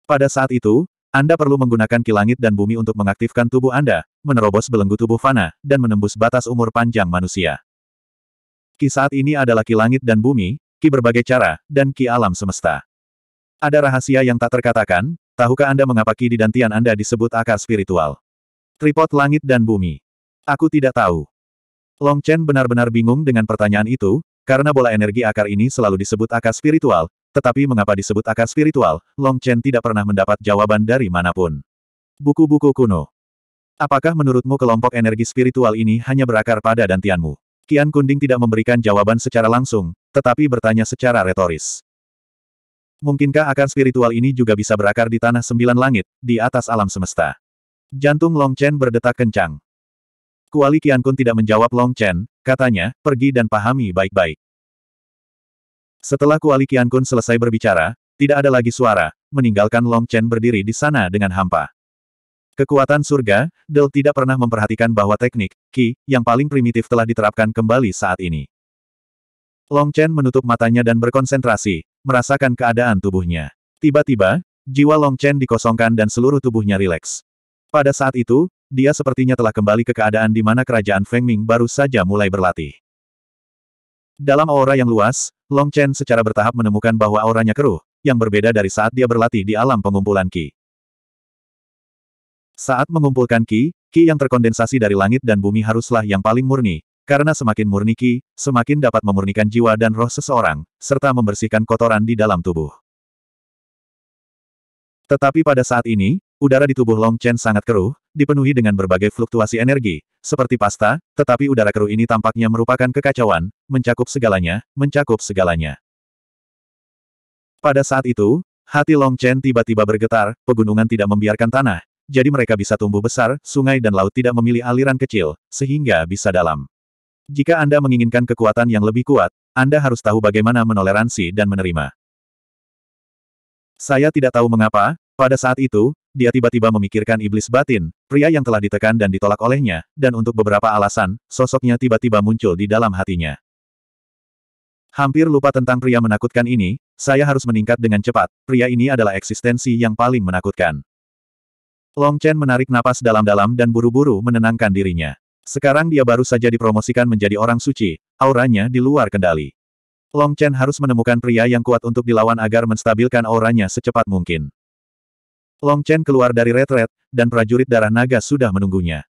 Pada saat itu, Anda perlu menggunakan ki langit dan bumi untuk mengaktifkan tubuh Anda, menerobos belenggu tubuh fana, dan menembus batas umur panjang manusia. Ki saat ini adalah ki langit dan bumi, ki berbagai cara, dan ki alam semesta. Ada rahasia yang tak terkatakan, tahukah Anda mengapa ki di dantian Anda disebut akar spiritual? Tripod langit dan bumi. Aku tidak tahu. Long Chen benar-benar bingung dengan pertanyaan itu, karena bola energi akar ini selalu disebut akar spiritual, tetapi mengapa disebut akar spiritual, Long Chen tidak pernah mendapat jawaban dari manapun. Buku-buku kuno. Apakah menurutmu kelompok energi spiritual ini hanya berakar pada dantianmu? Kian Kunding tidak memberikan jawaban secara langsung, tetapi bertanya secara retoris. Mungkinkah akar spiritual ini juga bisa berakar di tanah sembilan langit, di atas alam semesta? Jantung Long Chen berdetak kencang. Kuali Kun tidak menjawab Long Chen, katanya, pergi dan pahami baik-baik. Setelah Kuali Kun selesai berbicara, tidak ada lagi suara, meninggalkan Long Chen berdiri di sana dengan hampa. Kekuatan surga, Del tidak pernah memperhatikan bahwa teknik, Ki, yang paling primitif telah diterapkan kembali saat ini. Long Chen menutup matanya dan berkonsentrasi, merasakan keadaan tubuhnya. Tiba-tiba, jiwa Long Chen dikosongkan dan seluruh tubuhnya rileks. Pada saat itu, dia sepertinya telah kembali ke keadaan di mana kerajaan Feng Ming baru saja mulai berlatih. Dalam aura yang luas, Long Chen secara bertahap menemukan bahwa auranya keruh, yang berbeda dari saat dia berlatih di alam pengumpulan Ki. Saat mengumpulkan Ki, Ki yang terkondensasi dari langit dan bumi haruslah yang paling murni, karena semakin murni Ki, semakin dapat memurnikan jiwa dan roh seseorang, serta membersihkan kotoran di dalam tubuh. Tetapi pada saat ini, Udara di tubuh Long Chen sangat keruh, dipenuhi dengan berbagai fluktuasi energi, seperti pasta, tetapi udara keruh ini tampaknya merupakan kekacauan, mencakup segalanya, mencakup segalanya. Pada saat itu, hati Long Chen tiba-tiba bergetar, pegunungan tidak membiarkan tanah, jadi mereka bisa tumbuh besar, sungai dan laut tidak memilih aliran kecil, sehingga bisa dalam. Jika Anda menginginkan kekuatan yang lebih kuat, Anda harus tahu bagaimana menoleransi dan menerima. Saya tidak tahu mengapa, pada saat itu, dia tiba-tiba memikirkan iblis batin, pria yang telah ditekan dan ditolak olehnya, dan untuk beberapa alasan, sosoknya tiba-tiba muncul di dalam hatinya. Hampir lupa tentang pria menakutkan ini, saya harus meningkat dengan cepat, pria ini adalah eksistensi yang paling menakutkan. Long Chen menarik napas dalam-dalam dan buru-buru menenangkan dirinya. Sekarang dia baru saja dipromosikan menjadi orang suci, auranya di luar kendali. Long Chen harus menemukan pria yang kuat untuk dilawan agar menstabilkan auranya secepat mungkin. Long Chen keluar dari retret, dan prajurit darah naga sudah menunggunya.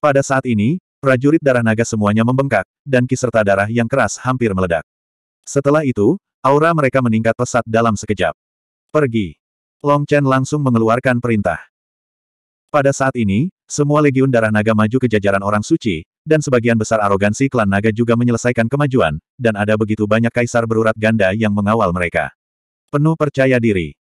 Pada saat ini, prajurit darah naga semuanya membengkak, dan ki darah yang keras hampir meledak. Setelah itu, aura mereka meningkat pesat dalam sekejap. Pergi. Long Chen langsung mengeluarkan perintah. Pada saat ini, semua legiun darah naga maju ke jajaran orang suci, dan sebagian besar arogansi klan naga juga menyelesaikan kemajuan, dan ada begitu banyak kaisar berurat ganda yang mengawal mereka. Penuh percaya diri.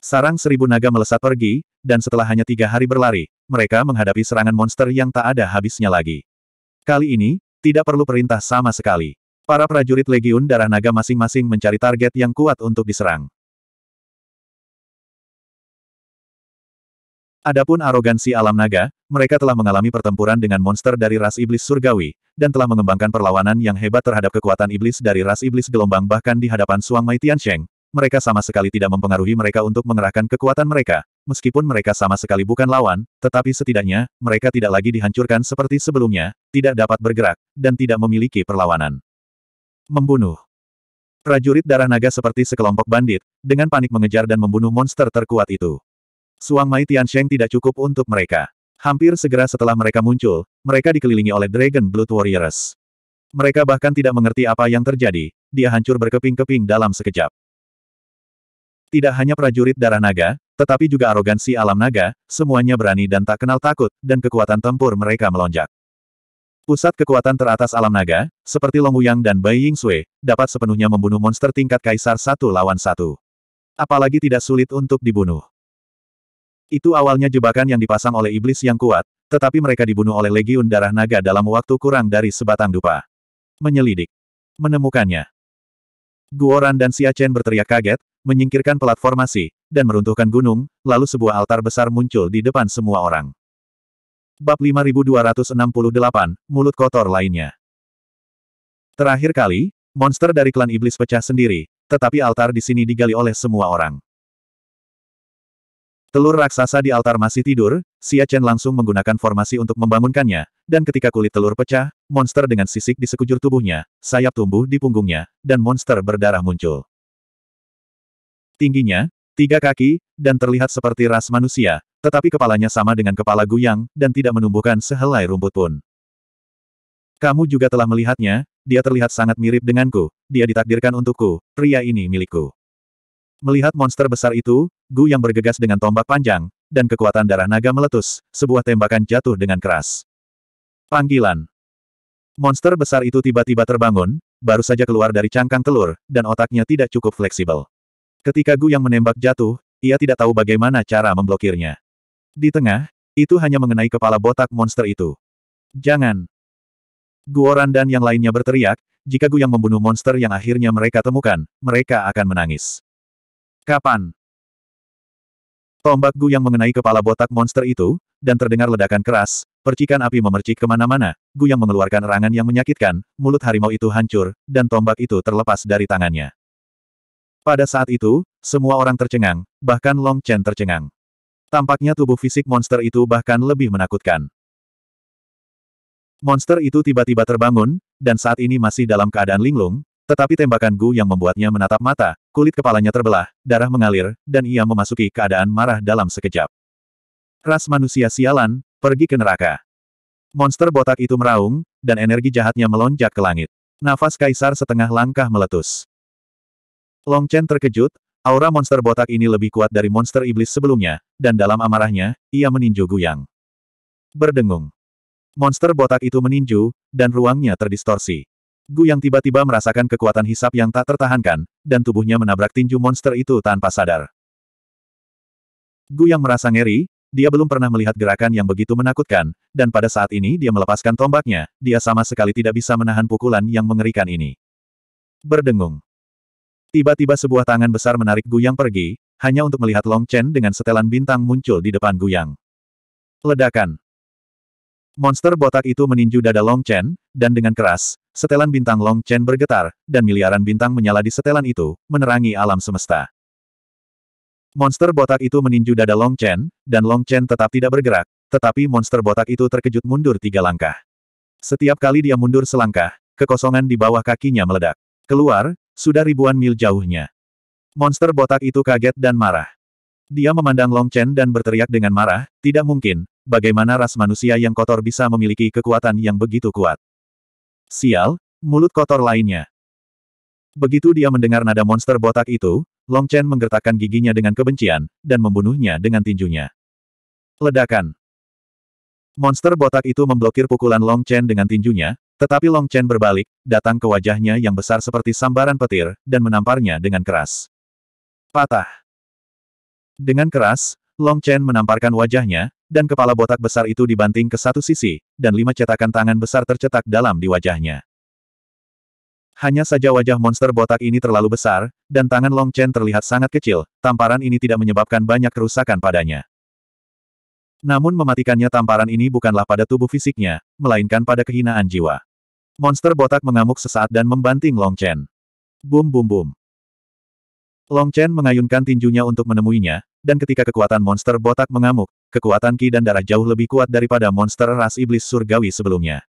Sarang seribu naga melesat pergi, dan setelah hanya tiga hari berlari, mereka menghadapi serangan monster yang tak ada habisnya lagi. Kali ini, tidak perlu perintah sama sekali. Para prajurit Legiun Darah Naga masing-masing mencari target yang kuat untuk diserang. Adapun arogansi alam naga, mereka telah mengalami pertempuran dengan monster dari ras iblis surgawi, dan telah mengembangkan perlawanan yang hebat terhadap kekuatan iblis dari ras iblis gelombang bahkan di hadapan Suang Mai Tiansheng, mereka sama sekali tidak mempengaruhi mereka untuk mengerahkan kekuatan mereka, meskipun mereka sama sekali bukan lawan, tetapi setidaknya, mereka tidak lagi dihancurkan seperti sebelumnya, tidak dapat bergerak, dan tidak memiliki perlawanan. Membunuh Prajurit darah naga seperti sekelompok bandit, dengan panik mengejar dan membunuh monster terkuat itu. Suang Mai Sheng tidak cukup untuk mereka. Hampir segera setelah mereka muncul, mereka dikelilingi oleh Dragon Blood Warriors. Mereka bahkan tidak mengerti apa yang terjadi, dia hancur berkeping-keping dalam sekejap. Tidak hanya prajurit darah naga, tetapi juga arogansi alam naga, semuanya berani dan tak kenal takut, dan kekuatan tempur mereka melonjak. Pusat kekuatan teratas alam naga, seperti Longuyang dan Bai Sui, dapat sepenuhnya membunuh monster tingkat kaisar satu lawan satu. Apalagi tidak sulit untuk dibunuh. Itu awalnya jebakan yang dipasang oleh iblis yang kuat, tetapi mereka dibunuh oleh Legiun Darah Naga dalam waktu kurang dari sebatang dupa. Menyelidik. Menemukannya. Guoran dan Siachen berteriak kaget, menyingkirkan platformasi, dan meruntuhkan gunung, lalu sebuah altar besar muncul di depan semua orang. Bab 5268, Mulut Kotor Lainnya Terakhir kali, monster dari klan iblis pecah sendiri, tetapi altar di sini digali oleh semua orang. Telur raksasa di altar masih tidur, Xia Chen langsung menggunakan formasi untuk membangunkannya, dan ketika kulit telur pecah, monster dengan sisik di sekujur tubuhnya, sayap tumbuh di punggungnya, dan monster berdarah muncul. Tingginya, tiga kaki, dan terlihat seperti ras manusia, tetapi kepalanya sama dengan kepala Guyang, dan tidak menumbuhkan sehelai rumput pun. Kamu juga telah melihatnya, dia terlihat sangat mirip denganku, dia ditakdirkan untukku, pria ini milikku. Melihat monster besar itu, Gu yang bergegas dengan tombak panjang, dan kekuatan darah naga meletus, sebuah tembakan jatuh dengan keras. Panggilan. Monster besar itu tiba-tiba terbangun, baru saja keluar dari cangkang telur, dan otaknya tidak cukup fleksibel. Ketika Gu yang menembak jatuh, ia tidak tahu bagaimana cara memblokirnya. Di tengah, itu hanya mengenai kepala botak monster itu. Jangan! Guoran dan yang lainnya berteriak, jika Gu yang membunuh monster yang akhirnya mereka temukan, mereka akan menangis. Kapan? Tombak Gu yang mengenai kepala botak monster itu, dan terdengar ledakan keras, percikan api memercik kemana-mana, Gu yang mengeluarkan erangan yang menyakitkan, mulut harimau itu hancur, dan tombak itu terlepas dari tangannya. Pada saat itu, semua orang tercengang, bahkan Long Chen tercengang. Tampaknya tubuh fisik monster itu bahkan lebih menakutkan. Monster itu tiba-tiba terbangun, dan saat ini masih dalam keadaan linglung, tetapi tembakan Gu yang membuatnya menatap mata, kulit kepalanya terbelah, darah mengalir, dan ia memasuki keadaan marah dalam sekejap. Ras manusia sialan, pergi ke neraka. Monster botak itu meraung, dan energi jahatnya melonjak ke langit. Nafas kaisar setengah langkah meletus. Long Chen terkejut, aura monster botak ini lebih kuat dari monster iblis sebelumnya, dan dalam amarahnya, ia meninju Gu yang Berdengung. Monster botak itu meninju, dan ruangnya terdistorsi. Gu yang tiba-tiba merasakan kekuatan hisap yang tak tertahankan, dan tubuhnya menabrak tinju monster itu tanpa sadar. Gu yang merasa ngeri, dia belum pernah melihat gerakan yang begitu menakutkan, dan pada saat ini dia melepaskan tombaknya, dia sama sekali tidak bisa menahan pukulan yang mengerikan ini. Berdengung. Tiba-tiba sebuah tangan besar menarik Gu yang pergi, hanya untuk melihat Long Chen dengan setelan bintang muncul di depan Gu yang. Ledakan. Monster botak itu meninju dada Long Chen, dan dengan keras, setelan bintang Long Chen bergetar, dan miliaran bintang menyala di setelan itu, menerangi alam semesta. Monster botak itu meninju dada Long Chen, dan Long Chen tetap tidak bergerak, tetapi monster botak itu terkejut mundur tiga langkah. Setiap kali dia mundur selangkah, kekosongan di bawah kakinya meledak. Keluar, sudah ribuan mil jauhnya. Monster botak itu kaget dan marah. Dia memandang Long Chen dan berteriak dengan marah, tidak mungkin, bagaimana ras manusia yang kotor bisa memiliki kekuatan yang begitu kuat. Sial, mulut kotor lainnya. Begitu dia mendengar nada monster botak itu, Long Chen menggertakkan giginya dengan kebencian, dan membunuhnya dengan tinjunya. Ledakan. Monster botak itu memblokir pukulan Long Chen dengan tinjunya, tetapi Long Chen berbalik, datang ke wajahnya yang besar seperti sambaran petir, dan menamparnya dengan keras. Patah. Dengan keras, Long Chen menamparkan wajahnya, dan kepala botak besar itu dibanting ke satu sisi, dan lima cetakan tangan besar tercetak dalam di wajahnya. Hanya saja wajah monster botak ini terlalu besar, dan tangan Long Chen terlihat sangat kecil, tamparan ini tidak menyebabkan banyak kerusakan padanya. Namun mematikannya tamparan ini bukanlah pada tubuh fisiknya, melainkan pada kehinaan jiwa. Monster botak mengamuk sesaat dan membanting Long Chen. Bum bum bum. Long Chen mengayunkan tinjunya untuk menemuinya, dan ketika kekuatan monster botak mengamuk, kekuatan ki dan darah jauh lebih kuat daripada monster ras iblis surgawi sebelumnya.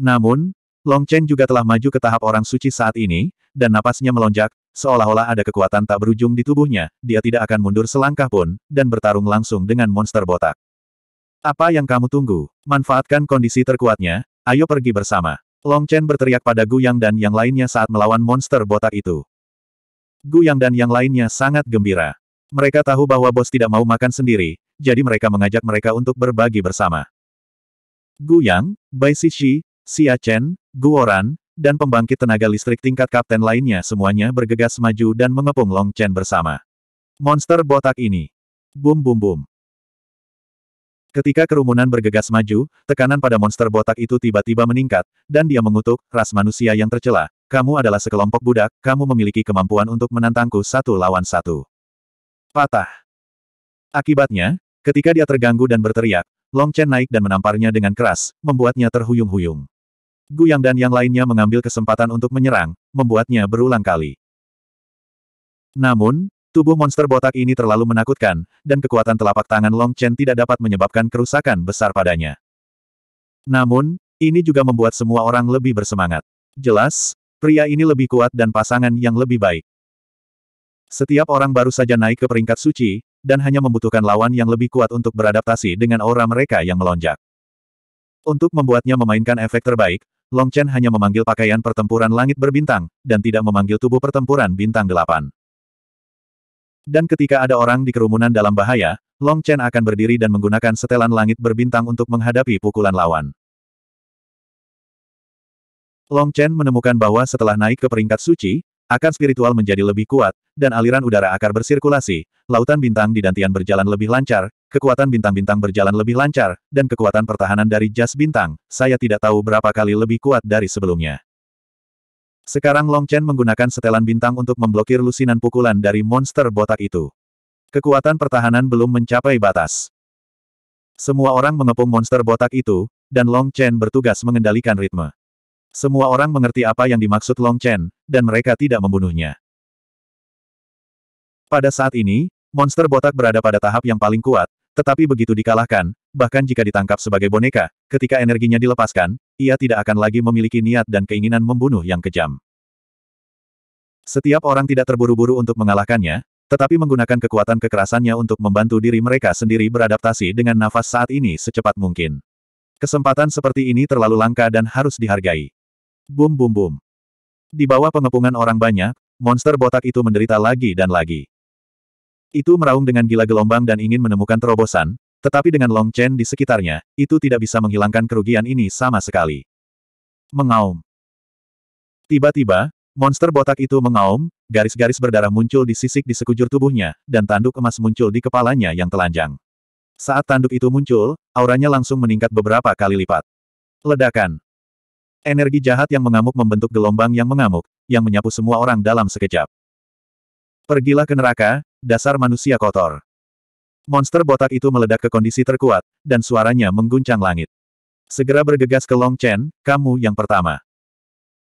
Namun, Long Chen juga telah maju ke tahap orang suci saat ini, dan napasnya melonjak, seolah-olah ada kekuatan tak berujung di tubuhnya, dia tidak akan mundur selangkah pun, dan bertarung langsung dengan monster botak. Apa yang kamu tunggu? Manfaatkan kondisi terkuatnya, ayo pergi bersama. Long Chen berteriak pada Gu Yang dan yang lainnya saat melawan monster botak itu. Gu Yang dan yang lainnya sangat gembira. Mereka tahu bahwa bos tidak mau makan sendiri, jadi mereka mengajak mereka untuk berbagi bersama. Gu Yang, Bai Shishi, Xia Chen, Guoran, dan pembangkit tenaga listrik tingkat kapten lainnya semuanya bergegas maju dan mengepung Long Chen bersama. Monster botak ini. Bum bum bum. Ketika kerumunan bergegas maju, tekanan pada monster botak itu tiba-tiba meningkat, dan dia mengutuk, ras manusia yang tercela, kamu adalah sekelompok budak, kamu memiliki kemampuan untuk menantangku satu lawan satu. Patah. Akibatnya, ketika dia terganggu dan berteriak, Long Chen naik dan menamparnya dengan keras, membuatnya terhuyung-huyung. Guyang dan yang lainnya mengambil kesempatan untuk menyerang, membuatnya berulang kali. Namun, tubuh monster botak ini terlalu menakutkan, dan kekuatan telapak tangan Long Chen tidak dapat menyebabkan kerusakan besar padanya. Namun, ini juga membuat semua orang lebih bersemangat. Jelas, pria ini lebih kuat dan pasangan yang lebih baik. Setiap orang baru saja naik ke peringkat suci, dan hanya membutuhkan lawan yang lebih kuat untuk beradaptasi dengan aura mereka yang melonjak. Untuk membuatnya memainkan efek terbaik, Long Chen hanya memanggil pakaian pertempuran langit berbintang, dan tidak memanggil tubuh pertempuran bintang delapan. Dan ketika ada orang di kerumunan dalam bahaya, Long Chen akan berdiri dan menggunakan setelan langit berbintang untuk menghadapi pukulan lawan. Long Chen menemukan bahwa setelah naik ke peringkat suci, akan spiritual menjadi lebih kuat, dan aliran udara akar bersirkulasi, lautan bintang di dantian berjalan lebih lancar, kekuatan bintang-bintang berjalan lebih lancar, dan kekuatan pertahanan dari jas bintang, saya tidak tahu berapa kali lebih kuat dari sebelumnya. Sekarang Long Chen menggunakan setelan bintang untuk memblokir lusinan pukulan dari monster botak itu. Kekuatan pertahanan belum mencapai batas. Semua orang mengepung monster botak itu, dan Long Chen bertugas mengendalikan ritme. Semua orang mengerti apa yang dimaksud Long Chen, dan mereka tidak membunuhnya. Pada saat ini, monster botak berada pada tahap yang paling kuat, tetapi begitu dikalahkan, bahkan jika ditangkap sebagai boneka, ketika energinya dilepaskan, ia tidak akan lagi memiliki niat dan keinginan membunuh yang kejam. Setiap orang tidak terburu-buru untuk mengalahkannya, tetapi menggunakan kekuatan kekerasannya untuk membantu diri mereka sendiri beradaptasi dengan nafas saat ini secepat mungkin. Kesempatan seperti ini terlalu langka dan harus dihargai. Bum bum bum. Di bawah pengepungan orang banyak, monster botak itu menderita lagi dan lagi. Itu meraung dengan gila gelombang dan ingin menemukan terobosan, tetapi dengan Long Chen di sekitarnya, itu tidak bisa menghilangkan kerugian ini sama sekali. Mengaum. Tiba-tiba, monster botak itu mengaum, garis-garis berdarah muncul di sisik di sekujur tubuhnya, dan tanduk emas muncul di kepalanya yang telanjang. Saat tanduk itu muncul, auranya langsung meningkat beberapa kali lipat. Ledakan. Energi jahat yang mengamuk membentuk gelombang yang mengamuk, yang menyapu semua orang dalam sekejap. Pergilah ke neraka, dasar manusia kotor. Monster botak itu meledak ke kondisi terkuat, dan suaranya mengguncang langit. Segera bergegas ke Long Chen, kamu yang pertama.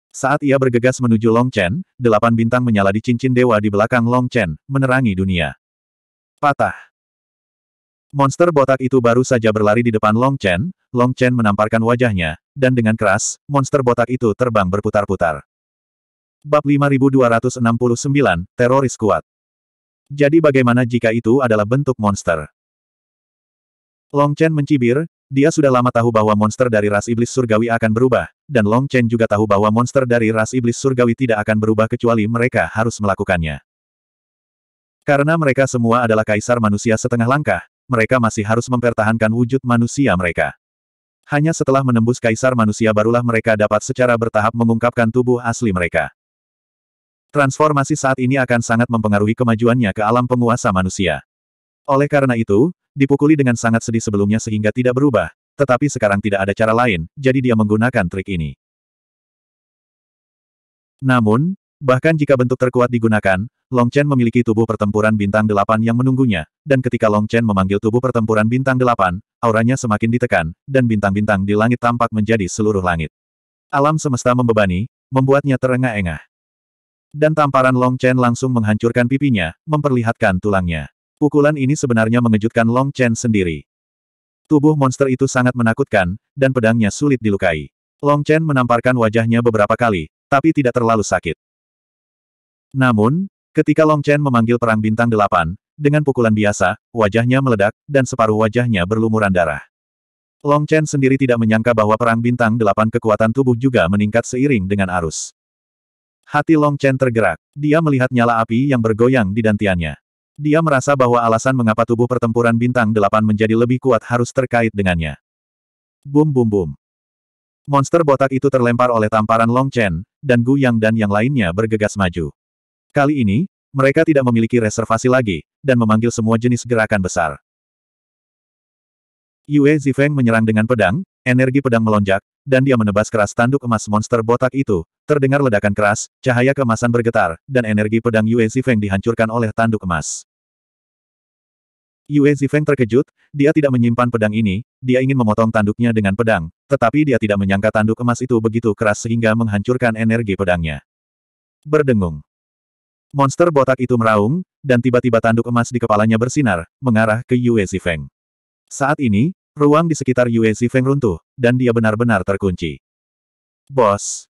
Saat ia bergegas menuju Long Chen, delapan bintang menyala di cincin dewa di belakang Long Chen, menerangi dunia. Patah. Monster botak itu baru saja berlari di depan Long Chen, Long Chen menamparkan wajahnya, dan dengan keras, monster botak itu terbang berputar-putar. Bab 5269, Teroris Kuat Jadi bagaimana jika itu adalah bentuk monster? Long Chen mencibir, dia sudah lama tahu bahwa monster dari ras iblis surgawi akan berubah, dan Long Chen juga tahu bahwa monster dari ras iblis surgawi tidak akan berubah kecuali mereka harus melakukannya. Karena mereka semua adalah kaisar manusia setengah langkah, mereka masih harus mempertahankan wujud manusia mereka. Hanya setelah menembus kaisar manusia barulah mereka dapat secara bertahap mengungkapkan tubuh asli mereka. Transformasi saat ini akan sangat mempengaruhi kemajuannya ke alam penguasa manusia. Oleh karena itu, dipukuli dengan sangat sedih sebelumnya sehingga tidak berubah, tetapi sekarang tidak ada cara lain, jadi dia menggunakan trik ini. Namun, Bahkan jika bentuk terkuat digunakan, Long Chen memiliki tubuh pertempuran bintang delapan yang menunggunya, dan ketika Long Chen memanggil tubuh pertempuran bintang delapan, auranya semakin ditekan, dan bintang-bintang di langit tampak menjadi seluruh langit. Alam semesta membebani, membuatnya terengah-engah. Dan tamparan Long Chen langsung menghancurkan pipinya, memperlihatkan tulangnya. Pukulan ini sebenarnya mengejutkan Long Chen sendiri. Tubuh monster itu sangat menakutkan, dan pedangnya sulit dilukai. Long Chen menamparkan wajahnya beberapa kali, tapi tidak terlalu sakit. Namun, ketika Long Chen memanggil perang bintang delapan, dengan pukulan biasa, wajahnya meledak, dan separuh wajahnya berlumuran darah. Long Chen sendiri tidak menyangka bahwa perang bintang delapan kekuatan tubuh juga meningkat seiring dengan arus. Hati Long Chen tergerak. Dia melihat nyala api yang bergoyang di dantiannya. Dia merasa bahwa alasan mengapa tubuh pertempuran bintang delapan menjadi lebih kuat harus terkait dengannya. Bum bum bum. Monster botak itu terlempar oleh tamparan Long Chen, dan Gu Yang dan yang lainnya bergegas maju. Kali ini, mereka tidak memiliki reservasi lagi, dan memanggil semua jenis gerakan besar. Yue Zifeng menyerang dengan pedang, energi pedang melonjak, dan dia menebas keras tanduk emas monster botak itu. Terdengar ledakan keras, cahaya kemasan bergetar, dan energi pedang Yue Zifeng dihancurkan oleh tanduk emas. Yue Zifeng terkejut, dia tidak menyimpan pedang ini, dia ingin memotong tanduknya dengan pedang, tetapi dia tidak menyangka tanduk emas itu begitu keras sehingga menghancurkan energi pedangnya. Berdengung. Monster botak itu meraung, dan tiba-tiba tanduk emas di kepalanya bersinar, mengarah ke Yue Zifeng. Saat ini, ruang di sekitar Yue Zifeng runtuh, dan dia benar-benar terkunci. Bos!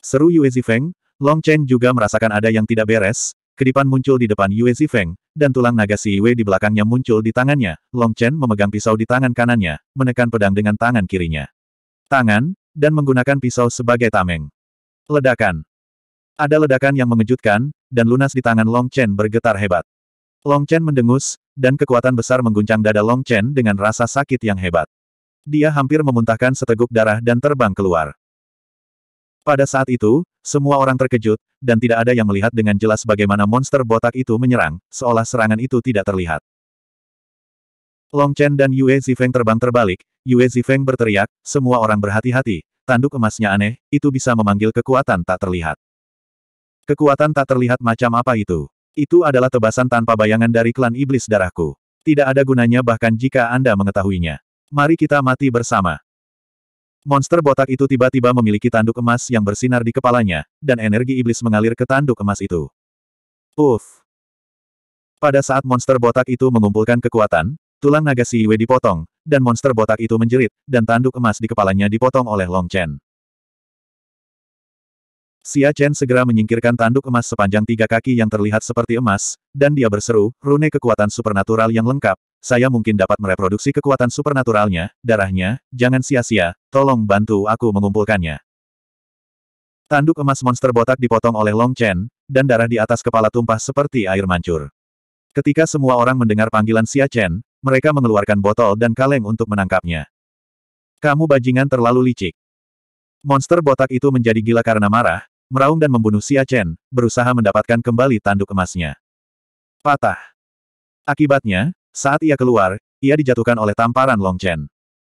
Seru Yue Zifeng, Long Chen juga merasakan ada yang tidak beres, kedipan muncul di depan Yue Zifeng, dan tulang naga Si Yue di belakangnya muncul di tangannya, Long Chen memegang pisau di tangan kanannya, menekan pedang dengan tangan kirinya. Tangan, dan menggunakan pisau sebagai tameng. Ledakan. Ada ledakan yang mengejutkan, dan lunas di tangan Long Chen bergetar hebat. Long Chen mendengus, dan kekuatan besar mengguncang dada Long Chen dengan rasa sakit yang hebat. Dia hampir memuntahkan seteguk darah dan terbang keluar. Pada saat itu, semua orang terkejut, dan tidak ada yang melihat dengan jelas bagaimana monster botak itu menyerang, seolah serangan itu tidak terlihat. Long Chen dan Yue Zifeng terbang terbalik, Yue Zifeng berteriak, semua orang berhati-hati, tanduk emasnya aneh, itu bisa memanggil kekuatan tak terlihat. Kekuatan tak terlihat macam apa itu. Itu adalah tebasan tanpa bayangan dari klan iblis darahku. Tidak ada gunanya bahkan jika Anda mengetahuinya. Mari kita mati bersama. Monster botak itu tiba-tiba memiliki tanduk emas yang bersinar di kepalanya, dan energi iblis mengalir ke tanduk emas itu. Uff! Pada saat monster botak itu mengumpulkan kekuatan, tulang naga Siwe dipotong, dan monster botak itu menjerit, dan tanduk emas di kepalanya dipotong oleh Long Chen. Xia Chen segera menyingkirkan tanduk emas sepanjang tiga kaki yang terlihat seperti emas, dan dia berseru, rune kekuatan supernatural yang lengkap, saya mungkin dapat mereproduksi kekuatan supernaturalnya, darahnya, jangan sia-sia, tolong bantu aku mengumpulkannya. Tanduk emas monster botak dipotong oleh Long Chen, dan darah di atas kepala tumpah seperti air mancur. Ketika semua orang mendengar panggilan Xia Chen, mereka mengeluarkan botol dan kaleng untuk menangkapnya. Kamu bajingan terlalu licik. Monster botak itu menjadi gila karena marah, meraung dan membunuh Xia Chen, berusaha mendapatkan kembali tanduk emasnya. Patah. Akibatnya, saat ia keluar, ia dijatuhkan oleh tamparan Long Chen.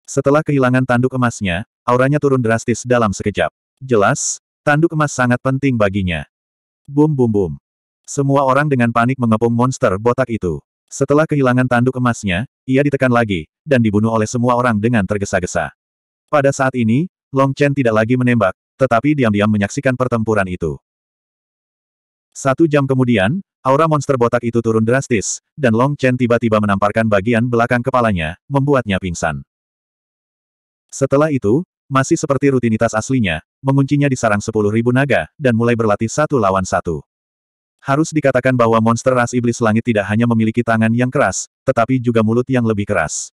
Setelah kehilangan tanduk emasnya, auranya turun drastis dalam sekejap. Jelas, tanduk emas sangat penting baginya. Bum bum bum. Semua orang dengan panik mengepung monster botak itu. Setelah kehilangan tanduk emasnya, ia ditekan lagi, dan dibunuh oleh semua orang dengan tergesa-gesa. Pada saat ini, Long Chen tidak lagi menembak, tetapi diam-diam menyaksikan pertempuran itu. Satu jam kemudian, aura monster botak itu turun drastis, dan Long Chen tiba-tiba menamparkan bagian belakang kepalanya, membuatnya pingsan. Setelah itu, masih seperti rutinitas aslinya, menguncinya di sarang 10.000 naga, dan mulai berlatih satu lawan satu. Harus dikatakan bahwa monster ras iblis langit tidak hanya memiliki tangan yang keras, tetapi juga mulut yang lebih keras.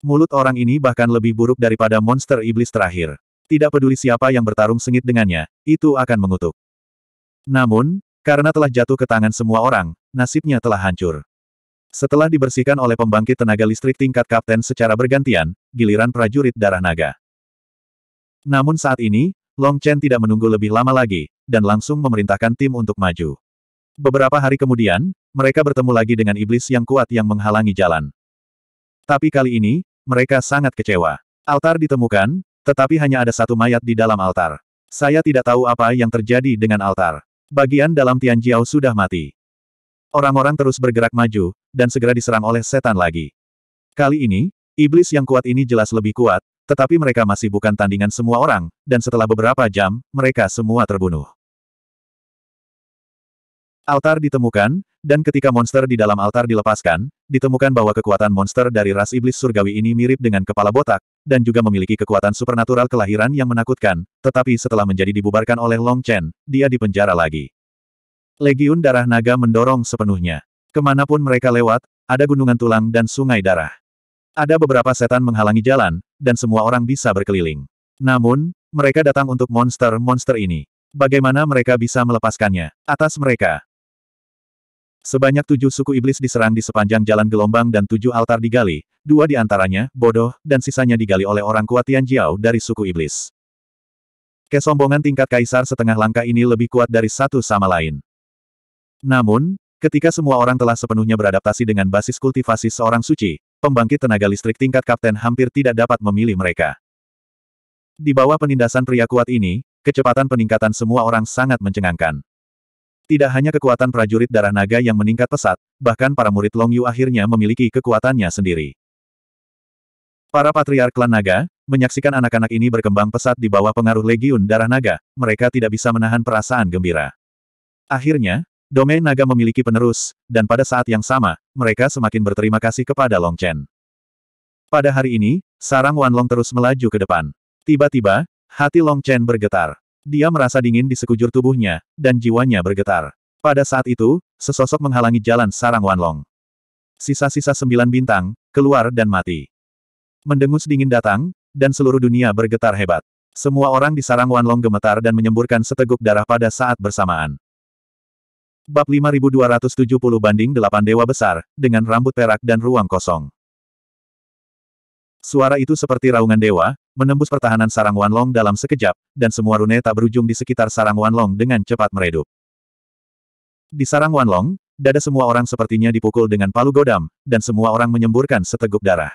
Mulut orang ini bahkan lebih buruk daripada monster iblis terakhir. Tidak peduli siapa yang bertarung sengit dengannya, itu akan mengutuk. Namun, karena telah jatuh ke tangan semua orang, nasibnya telah hancur. Setelah dibersihkan oleh pembangkit tenaga listrik tingkat kapten secara bergantian, giliran prajurit darah naga. Namun saat ini, Long Chen tidak menunggu lebih lama lagi, dan langsung memerintahkan tim untuk maju. Beberapa hari kemudian, mereka bertemu lagi dengan iblis yang kuat yang menghalangi jalan. Tapi kali ini, mereka sangat kecewa. Altar ditemukan, tetapi hanya ada satu mayat di dalam altar. Saya tidak tahu apa yang terjadi dengan altar. Bagian dalam Tian Jiao sudah mati. Orang-orang terus bergerak maju, dan segera diserang oleh setan lagi. Kali ini, iblis yang kuat ini jelas lebih kuat, tetapi mereka masih bukan tandingan semua orang, dan setelah beberapa jam, mereka semua terbunuh. Altar ditemukan, dan ketika monster di dalam altar dilepaskan, ditemukan bahwa kekuatan monster dari ras iblis surgawi ini mirip dengan kepala botak, dan juga memiliki kekuatan supernatural kelahiran yang menakutkan, tetapi setelah menjadi dibubarkan oleh Long Chen, dia dipenjara lagi. Legiun Darah Naga mendorong sepenuhnya. Kemanapun mereka lewat, ada gunungan tulang dan sungai darah. Ada beberapa setan menghalangi jalan, dan semua orang bisa berkeliling. Namun, mereka datang untuk monster-monster ini. Bagaimana mereka bisa melepaskannya? Atas mereka, Sebanyak tujuh suku iblis diserang di sepanjang jalan gelombang dan tujuh altar digali, dua di antaranya, bodoh, dan sisanya digali oleh orang kuat Tianjiao dari suku iblis. Kesombongan tingkat kaisar setengah langkah ini lebih kuat dari satu sama lain. Namun, ketika semua orang telah sepenuhnya beradaptasi dengan basis kultivasi seorang suci, pembangkit tenaga listrik tingkat kapten hampir tidak dapat memilih mereka. Di bawah penindasan pria kuat ini, kecepatan peningkatan semua orang sangat mencengangkan. Tidak hanya kekuatan prajurit darah naga yang meningkat pesat, bahkan para murid Long Yu akhirnya memiliki kekuatannya sendiri. Para patriark klan naga, menyaksikan anak-anak ini berkembang pesat di bawah pengaruh legiun darah naga, mereka tidak bisa menahan perasaan gembira. Akhirnya, domain naga memiliki penerus, dan pada saat yang sama, mereka semakin berterima kasih kepada Long Chen. Pada hari ini, sarang Wan Long terus melaju ke depan. Tiba-tiba, hati Long Chen bergetar. Dia merasa dingin di sekujur tubuhnya, dan jiwanya bergetar. Pada saat itu, sesosok menghalangi jalan sarang Wanlong. Sisa-sisa sembilan bintang, keluar dan mati. Mendengus dingin datang, dan seluruh dunia bergetar hebat. Semua orang di sarang Wanlong gemetar dan menyemburkan seteguk darah pada saat bersamaan. Bab 5270 banding 8 Dewa Besar, dengan rambut perak dan ruang kosong. Suara itu seperti raungan dewa, menembus pertahanan sarang Wan Long dalam sekejap, dan semua rune tak berujung di sekitar sarang Wan Long dengan cepat meredup. Di sarang Wan Long, dada semua orang sepertinya dipukul dengan palu godam, dan semua orang menyemburkan seteguk darah.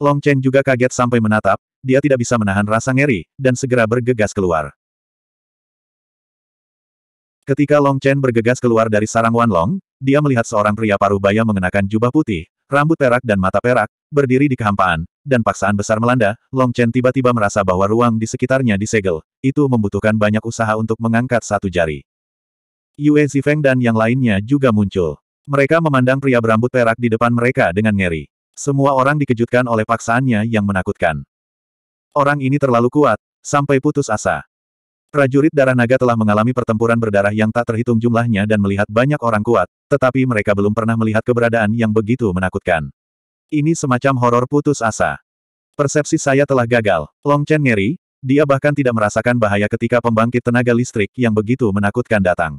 Long Chen juga kaget sampai menatap, dia tidak bisa menahan rasa ngeri, dan segera bergegas keluar. Ketika Long Chen bergegas keluar dari sarang Wan Long, dia melihat seorang pria paruh baya mengenakan jubah putih, rambut perak dan mata perak, berdiri di kehampaan, dan paksaan besar melanda, Long Chen tiba-tiba merasa bahwa ruang di sekitarnya disegel. Itu membutuhkan banyak usaha untuk mengangkat satu jari. Yue Zifeng dan yang lainnya juga muncul. Mereka memandang pria berambut perak di depan mereka dengan ngeri. Semua orang dikejutkan oleh paksaannya yang menakutkan. Orang ini terlalu kuat, sampai putus asa. Prajurit darah naga telah mengalami pertempuran berdarah yang tak terhitung jumlahnya dan melihat banyak orang kuat, tetapi mereka belum pernah melihat keberadaan yang begitu menakutkan. Ini semacam horor putus asa. Persepsi saya telah gagal. Long Chen ngeri, dia bahkan tidak merasakan bahaya ketika pembangkit tenaga listrik yang begitu menakutkan datang.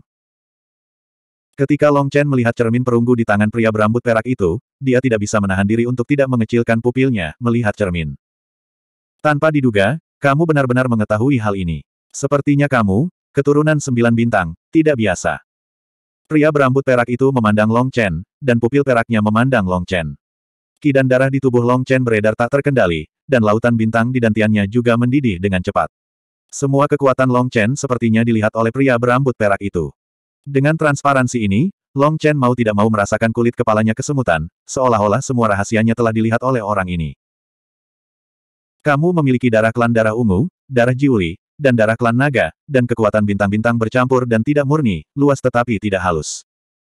Ketika Long Chen melihat cermin perunggu di tangan pria berambut perak itu, dia tidak bisa menahan diri untuk tidak mengecilkan pupilnya melihat cermin. Tanpa diduga, kamu benar-benar mengetahui hal ini. Sepertinya kamu, keturunan sembilan bintang, tidak biasa. Pria berambut perak itu memandang Long Chen, dan pupil peraknya memandang Long Chen. Ki dan darah di tubuh Long Chen beredar tak terkendali, dan lautan bintang di dantiannya juga mendidih dengan cepat. Semua kekuatan Long Chen sepertinya dilihat oleh pria berambut perak itu. Dengan transparansi ini, Long Chen mau tidak mau merasakan kulit kepalanya kesemutan, seolah-olah semua rahasianya telah dilihat oleh orang ini. Kamu memiliki darah klan darah ungu, darah jiuli, dan darah klan naga, dan kekuatan bintang-bintang bercampur dan tidak murni, luas tetapi tidak halus.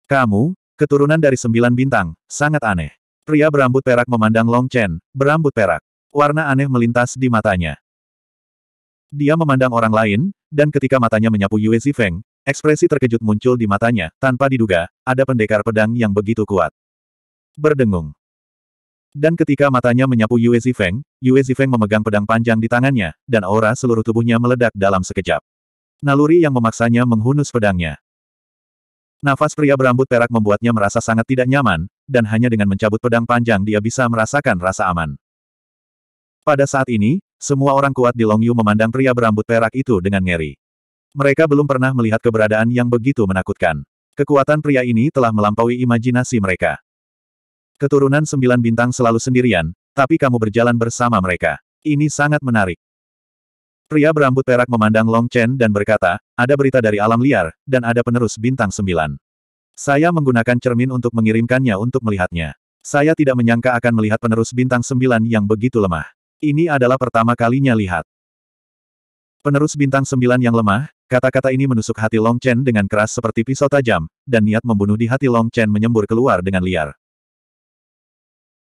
Kamu, keturunan dari sembilan bintang, sangat aneh. Pria berambut perak memandang Long Chen, berambut perak. Warna aneh melintas di matanya. Dia memandang orang lain, dan ketika matanya menyapu Yue Zifeng, ekspresi terkejut muncul di matanya, tanpa diduga, ada pendekar pedang yang begitu kuat. Berdengung. Dan ketika matanya menyapu Yue Zifeng, Yue Zifeng memegang pedang panjang di tangannya, dan aura seluruh tubuhnya meledak dalam sekejap. Naluri yang memaksanya menghunus pedangnya. Nafas pria berambut perak membuatnya merasa sangat tidak nyaman, dan hanya dengan mencabut pedang panjang dia bisa merasakan rasa aman. Pada saat ini, semua orang kuat di Longyu memandang pria berambut perak itu dengan ngeri. Mereka belum pernah melihat keberadaan yang begitu menakutkan. Kekuatan pria ini telah melampaui imajinasi mereka. Keturunan sembilan bintang selalu sendirian, tapi kamu berjalan bersama mereka. Ini sangat menarik. Pria berambut perak memandang Long Chen dan berkata, ada berita dari alam liar, dan ada penerus bintang sembilan. Saya menggunakan cermin untuk mengirimkannya untuk melihatnya. Saya tidak menyangka akan melihat penerus bintang sembilan yang begitu lemah. Ini adalah pertama kalinya lihat. Penerus bintang sembilan yang lemah, kata-kata ini menusuk hati Long Chen dengan keras seperti pisau tajam, dan niat membunuh di hati Long Chen menyembur keluar dengan liar.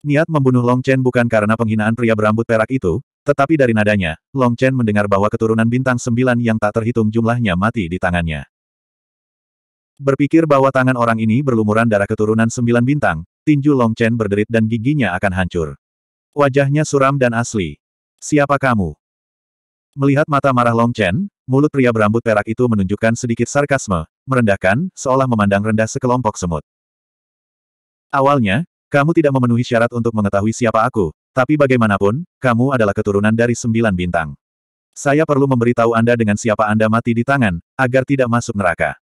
Niat membunuh Long Chen bukan karena penghinaan pria berambut perak itu, tetapi dari nadanya, Long Chen mendengar bahwa keturunan bintang sembilan yang tak terhitung jumlahnya mati di tangannya. Berpikir bahwa tangan orang ini berlumuran darah keturunan sembilan bintang, tinju Long Chen berderit dan giginya akan hancur. Wajahnya suram dan asli. Siapa kamu? Melihat mata marah Long Chen, mulut pria berambut perak itu menunjukkan sedikit sarkasme, merendahkan, seolah memandang rendah sekelompok semut. Awalnya, kamu tidak memenuhi syarat untuk mengetahui siapa aku, tapi bagaimanapun, kamu adalah keturunan dari sembilan bintang. Saya perlu memberitahu Anda dengan siapa Anda mati di tangan, agar tidak masuk neraka.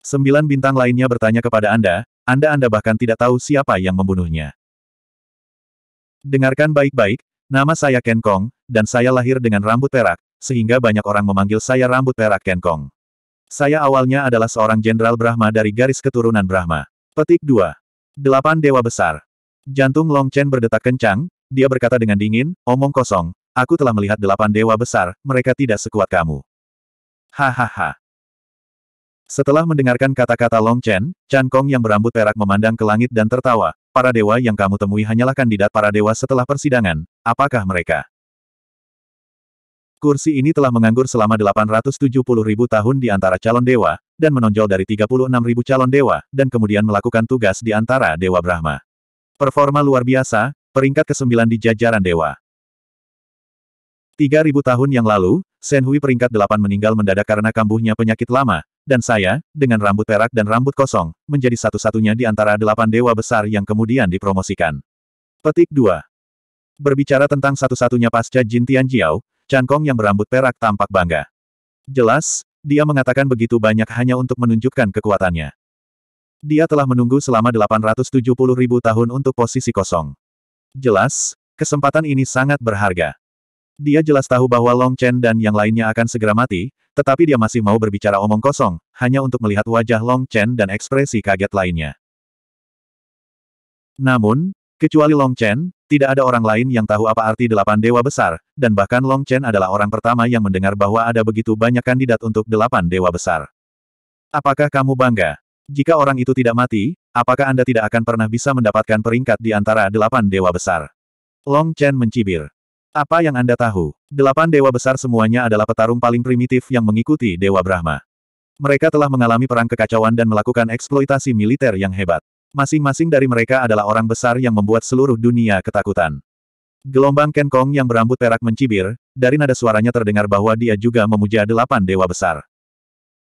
Sembilan bintang lainnya bertanya kepada Anda, Anda-Anda bahkan tidak tahu siapa yang membunuhnya. Dengarkan baik-baik, nama saya Ken Kong, dan saya lahir dengan rambut perak, sehingga banyak orang memanggil saya rambut perak Ken Kong. Saya awalnya adalah seorang jenderal Brahma dari garis keturunan Brahma. Petik 2. Delapan Dewa Besar. Jantung Long Chen berdetak kencang, dia berkata dengan dingin, omong kosong, aku telah melihat delapan dewa besar, mereka tidak sekuat kamu. Hahaha. Setelah mendengarkan kata-kata Long Chen, Chan Kong yang berambut perak memandang ke langit dan tertawa, para dewa yang kamu temui hanyalah kandidat para dewa setelah persidangan, apakah mereka? Kursi ini telah menganggur selama 870 ribu tahun di antara calon dewa, dan menonjol dari 36 ribu calon dewa, dan kemudian melakukan tugas di antara dewa Brahma. Performa luar biasa, peringkat ke-9 di jajaran dewa. 3.000 tahun yang lalu, Senhui peringkat 8 meninggal mendadak karena kambuhnya penyakit lama, dan saya, dengan rambut perak dan rambut kosong, menjadi satu-satunya di antara delapan dewa besar yang kemudian dipromosikan. Petik 2. Berbicara tentang satu-satunya pasca Jin Tianjiao, Chan Kong yang berambut perak tampak bangga. Jelas, dia mengatakan begitu banyak hanya untuk menunjukkan kekuatannya. Dia telah menunggu selama 870 ribu tahun untuk posisi kosong. Jelas, kesempatan ini sangat berharga. Dia jelas tahu bahwa Long Chen dan yang lainnya akan segera mati, tetapi dia masih mau berbicara omong kosong, hanya untuk melihat wajah Long Chen dan ekspresi kaget lainnya. Namun, kecuali Long Chen, tidak ada orang lain yang tahu apa arti delapan dewa besar, dan bahkan Long Chen adalah orang pertama yang mendengar bahwa ada begitu banyak kandidat untuk delapan dewa besar. Apakah kamu bangga? Jika orang itu tidak mati, apakah Anda tidak akan pernah bisa mendapatkan peringkat di antara delapan dewa besar? Long Chen mencibir. Apa yang Anda tahu? Delapan dewa besar semuanya adalah petarung paling primitif yang mengikuti Dewa Brahma. Mereka telah mengalami perang kekacauan dan melakukan eksploitasi militer yang hebat. Masing-masing dari mereka adalah orang besar yang membuat seluruh dunia ketakutan. Gelombang Ken Kong yang berambut perak mencibir, dari nada suaranya terdengar bahwa dia juga memuja delapan dewa besar.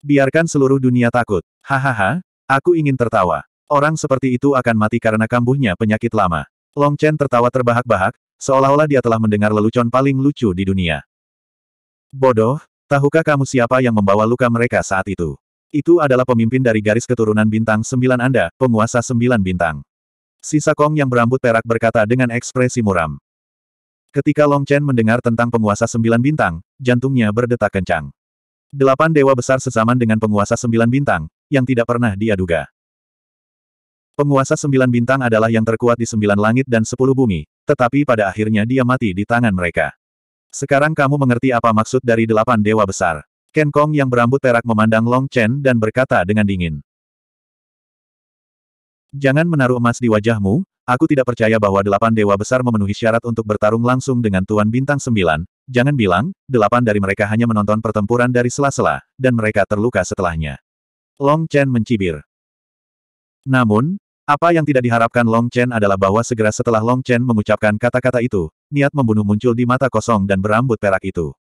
Biarkan seluruh dunia takut. Hahaha, aku ingin tertawa. Orang seperti itu akan mati karena kambuhnya penyakit lama. Long Chen tertawa terbahak-bahak, Seolah-olah dia telah mendengar lelucon paling lucu di dunia. Bodoh, tahukah kamu siapa yang membawa luka mereka saat itu? Itu adalah pemimpin dari garis keturunan bintang sembilan Anda, penguasa sembilan bintang. Sisa Kong yang berambut perak berkata dengan ekspresi muram. Ketika Long Chen mendengar tentang penguasa sembilan bintang, jantungnya berdetak kencang. Delapan dewa besar sezaman dengan penguasa sembilan bintang, yang tidak pernah dia duga. Penguasa sembilan bintang adalah yang terkuat di sembilan langit dan sepuluh bumi, tetapi pada akhirnya dia mati di tangan mereka. Sekarang kamu mengerti apa maksud dari delapan dewa besar. Ken Kong yang berambut perak memandang Long Chen dan berkata dengan dingin. Jangan menaruh emas di wajahmu, aku tidak percaya bahwa delapan dewa besar memenuhi syarat untuk bertarung langsung dengan Tuan Bintang Sembilan. Jangan bilang, delapan dari mereka hanya menonton pertempuran dari sela-sela, dan mereka terluka setelahnya. Long Chen mencibir. Namun, apa yang tidak diharapkan Long Chen adalah bahwa segera setelah Long Chen mengucapkan kata-kata itu, niat membunuh muncul di mata kosong dan berambut perak itu.